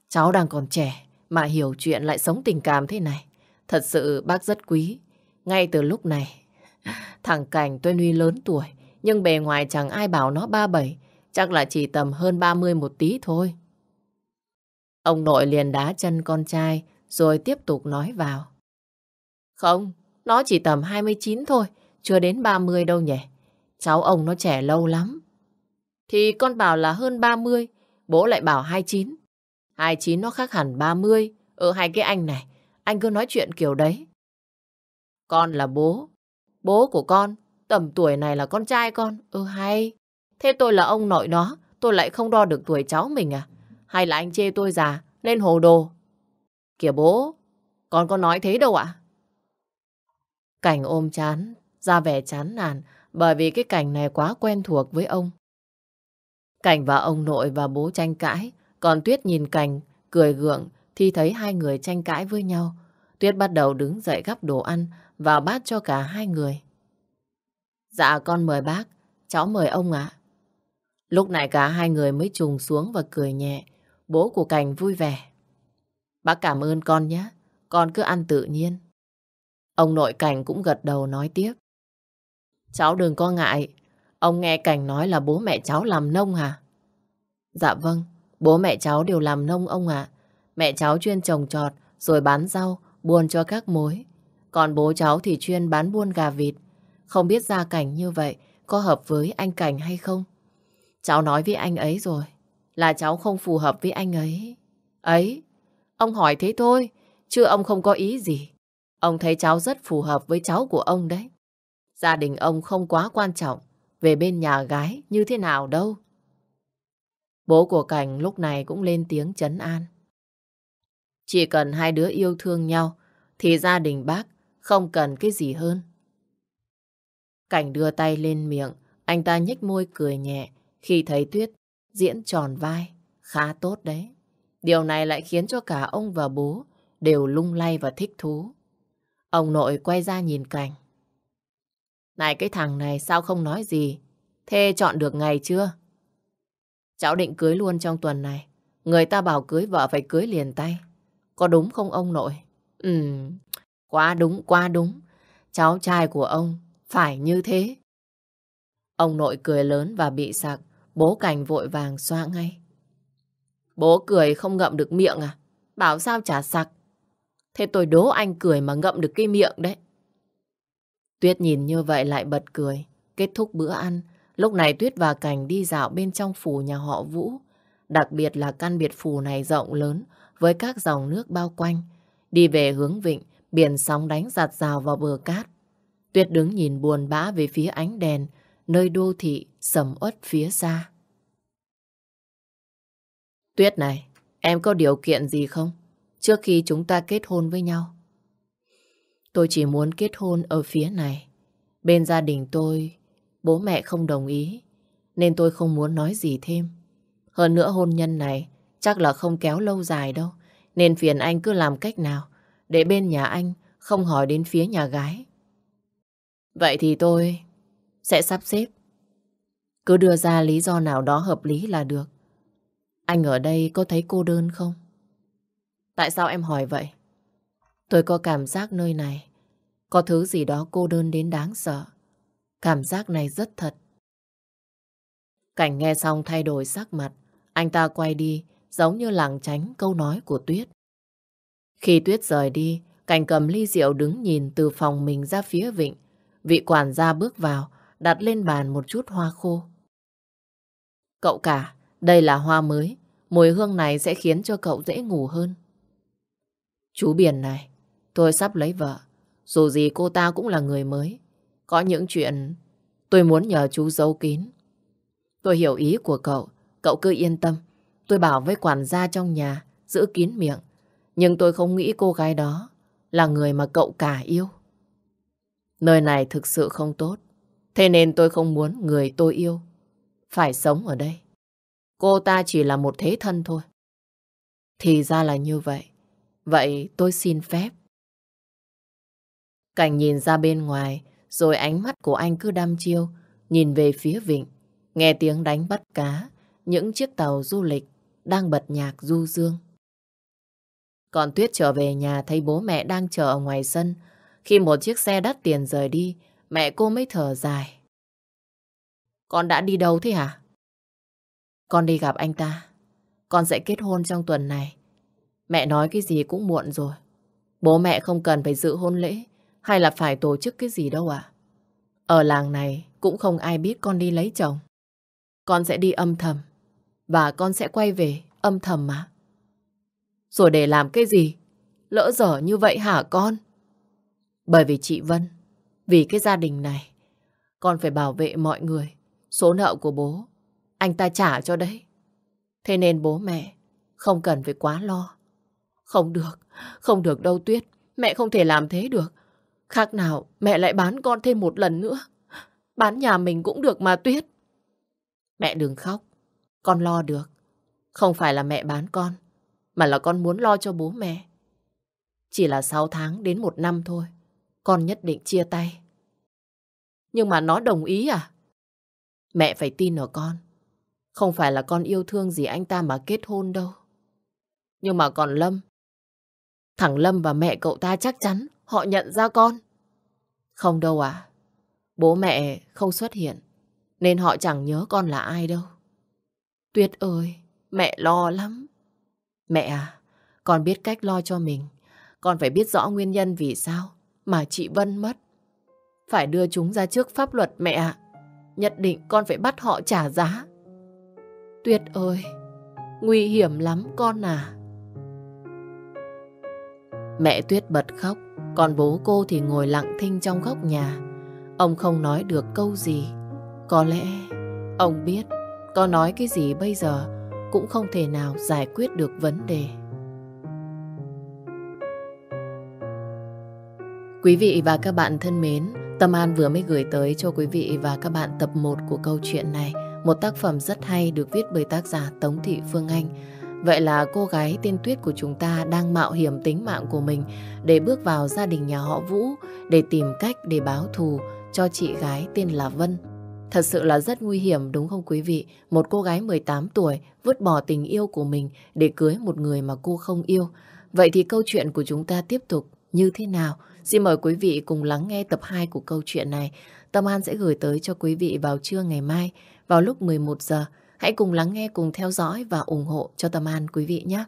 Cháu đang còn trẻ mà hiểu chuyện lại sống tình cảm thế này. Thật sự bác rất quý. Ngay từ lúc này, [laughs] thằng Cảnh tuy Huy lớn tuổi, nhưng bề ngoài chẳng ai bảo nó ba bảy, chắc là chỉ tầm hơn 30 một tí thôi. Ông nội liền đá chân con trai rồi tiếp tục nói vào. Không, nó chỉ tầm 29 thôi, chưa đến 30 đâu nhỉ. Cháu ông nó trẻ lâu lắm. Thì con bảo là hơn 30, bố lại bảo 29. 29 nó khác hẳn 30, ở ừ, hai cái anh này, anh cứ nói chuyện kiểu đấy. Con là bố, bố của con, tầm tuổi này là con trai con, ừ hay. Thế tôi là ông nội nó, tôi lại không đo được tuổi cháu mình à? Hay là anh chê tôi già nên hồ đồ? Kìa bố, con có nói thế đâu ạ? À? Cảnh ôm chán, ra vẻ chán nản bởi vì cái cảnh này quá quen thuộc với ông. Cảnh và ông nội và bố tranh cãi, còn Tuyết nhìn Cảnh, cười gượng thì thấy hai người tranh cãi với nhau. Tuyết bắt đầu đứng dậy gắp đồ ăn và bát cho cả hai người. Dạ con mời bác, cháu mời ông ạ. Lúc này cả hai người mới trùng xuống và cười nhẹ, Bố của Cảnh vui vẻ. Bác cảm ơn con nhé, con cứ ăn tự nhiên. Ông nội Cảnh cũng gật đầu nói tiếp. Cháu đừng có ngại, ông nghe Cảnh nói là bố mẹ cháu làm nông hả? À? Dạ vâng, bố mẹ cháu đều làm nông ông ạ. Mẹ cháu chuyên trồng trọt, rồi bán rau, buôn cho các mối. Còn bố cháu thì chuyên bán buôn gà vịt. Không biết gia cảnh như vậy có hợp với anh Cảnh hay không? Cháu nói với anh ấy rồi là cháu không phù hợp với anh ấy. Ấy, ông hỏi thế thôi, chứ ông không có ý gì. Ông thấy cháu rất phù hợp với cháu của ông đấy. Gia đình ông không quá quan trọng về bên nhà gái như thế nào đâu. Bố của Cảnh lúc này cũng lên tiếng chấn an. Chỉ cần hai đứa yêu thương nhau thì gia đình bác không cần cái gì hơn. Cảnh đưa tay lên miệng, anh ta nhếch môi cười nhẹ khi thấy Tuyết diễn tròn vai, khá tốt đấy. Điều này lại khiến cho cả ông và bố đều lung lay và thích thú. Ông nội quay ra nhìn cảnh. Này cái thằng này sao không nói gì? Thê chọn được ngày chưa? Cháu định cưới luôn trong tuần này. Người ta bảo cưới vợ phải cưới liền tay. Có đúng không ông nội? Ừ, quá đúng, quá đúng. Cháu trai của ông phải như thế. Ông nội cười lớn và bị sặc. Bố cành vội vàng xoa ngay. Bố cười không ngậm được miệng à? Bảo sao chả sặc. Thế tôi đố anh cười mà ngậm được cái miệng đấy. Tuyết nhìn như vậy lại bật cười. Kết thúc bữa ăn, lúc này Tuyết và cành đi dạo bên trong phủ nhà họ Vũ. Đặc biệt là căn biệt phủ này rộng lớn với các dòng nước bao quanh. Đi về hướng vịnh, biển sóng đánh giặt rào vào bờ cát. Tuyết đứng nhìn buồn bã về phía ánh đèn, nơi đô thị sầm uất phía xa. Tuyết này, em có điều kiện gì không? Trước khi chúng ta kết hôn với nhau. Tôi chỉ muốn kết hôn ở phía này. Bên gia đình tôi, bố mẹ không đồng ý, nên tôi không muốn nói gì thêm. Hơn nữa hôn nhân này chắc là không kéo lâu dài đâu, nên phiền anh cứ làm cách nào để bên nhà anh không hỏi đến phía nhà gái. Vậy thì tôi sẽ sắp xếp. Cứ đưa ra lý do nào đó hợp lý là được. Anh ở đây có thấy cô đơn không? Tại sao em hỏi vậy? Tôi có cảm giác nơi này có thứ gì đó cô đơn đến đáng sợ. Cảm giác này rất thật. Cảnh nghe xong thay đổi sắc mặt. Anh ta quay đi giống như lảng tránh câu nói của Tuyết. Khi Tuyết rời đi, Cảnh cầm ly rượu đứng nhìn từ phòng mình ra phía vịnh. Vị quản gia bước vào, đặt lên bàn một chút hoa khô. Cậu cả, đây là hoa mới. Mùi hương này sẽ khiến cho cậu dễ ngủ hơn. Chú Biển này, tôi sắp lấy vợ. Dù gì cô ta cũng là người mới. Có những chuyện tôi muốn nhờ chú giấu kín. Tôi hiểu ý của cậu. Cậu cứ yên tâm. Tôi bảo với quản gia trong nhà giữ kín miệng. Nhưng tôi không nghĩ cô gái đó là người mà cậu cả yêu. Nơi này thực sự không tốt. Thế nên tôi không muốn người tôi yêu phải sống ở đây. Cô ta chỉ là một thế thân thôi. Thì ra là như vậy. Vậy tôi xin phép. Cảnh nhìn ra bên ngoài, rồi ánh mắt của anh cứ đăm chiêu, nhìn về phía vịnh, nghe tiếng đánh bắt cá, những chiếc tàu du lịch đang bật nhạc du dương. Còn Tuyết trở về nhà thấy bố mẹ đang chờ ở ngoài sân. Khi một chiếc xe đắt tiền rời đi, mẹ cô mới thở dài. Con đã đi đâu thế hả? Con đi gặp anh ta. Con sẽ kết hôn trong tuần này. Mẹ nói cái gì cũng muộn rồi. Bố mẹ không cần phải dự hôn lễ hay là phải tổ chức cái gì đâu ạ. Ở làng này cũng không ai biết con đi lấy chồng. Con sẽ đi âm thầm và con sẽ quay về âm thầm mà. Rồi để làm cái gì? Lỡ dở như vậy hả con? Bởi vì chị Vân vì cái gia đình này, con phải bảo vệ mọi người. Số nợ của bố, anh ta trả cho đấy. Thế nên bố mẹ không cần phải quá lo. Không được, không được đâu Tuyết. Mẹ không thể làm thế được. Khác nào mẹ lại bán con thêm một lần nữa. Bán nhà mình cũng được mà Tuyết. Mẹ đừng khóc, con lo được. Không phải là mẹ bán con, mà là con muốn lo cho bố mẹ. Chỉ là 6 tháng đến một năm thôi, con nhất định chia tay. Nhưng mà nó đồng ý à? Mẹ phải tin ở con. Không phải là con yêu thương gì anh ta mà kết hôn đâu. Nhưng mà còn Lâm. Thằng Lâm và mẹ cậu ta chắc chắn họ nhận ra con. Không đâu à. Bố mẹ không xuất hiện. Nên họ chẳng nhớ con là ai đâu. tuyệt ơi, mẹ lo lắm. Mẹ à, con biết cách lo cho mình. Con phải biết rõ nguyên nhân vì sao mà chị Vân mất. Phải đưa chúng ra trước pháp luật mẹ ạ. Nhất định con phải bắt họ trả giá. Tuyết ơi, nguy hiểm lắm con à. Mẹ Tuyết bật khóc, còn bố cô thì ngồi lặng thinh trong góc nhà. Ông không nói được câu gì. Có lẽ ông biết có nói cái gì bây giờ cũng không thể nào giải quyết được vấn đề. Quý vị và các bạn thân mến, Tâm An vừa mới gửi tới cho quý vị và các bạn tập 1 của câu chuyện này, một tác phẩm rất hay được viết bởi tác giả Tống Thị Phương Anh. Vậy là cô gái tên Tuyết của chúng ta đang mạo hiểm tính mạng của mình để bước vào gia đình nhà họ Vũ để tìm cách để báo thù cho chị gái tên là Vân. Thật sự là rất nguy hiểm đúng không quý vị? Một cô gái 18 tuổi vứt bỏ tình yêu của mình để cưới một người mà cô không yêu. Vậy thì câu chuyện của chúng ta tiếp tục như thế nào. Xin mời quý vị cùng lắng nghe tập 2 của câu chuyện này. Tâm An sẽ gửi tới cho quý vị vào trưa ngày mai, vào lúc 11 giờ. Hãy cùng lắng nghe, cùng theo dõi và ủng hộ cho Tâm An quý vị nhé.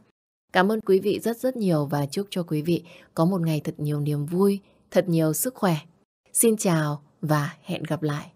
Cảm ơn quý vị rất rất nhiều và chúc cho quý vị có một ngày thật nhiều niềm vui, thật nhiều sức khỏe. Xin chào và hẹn gặp lại.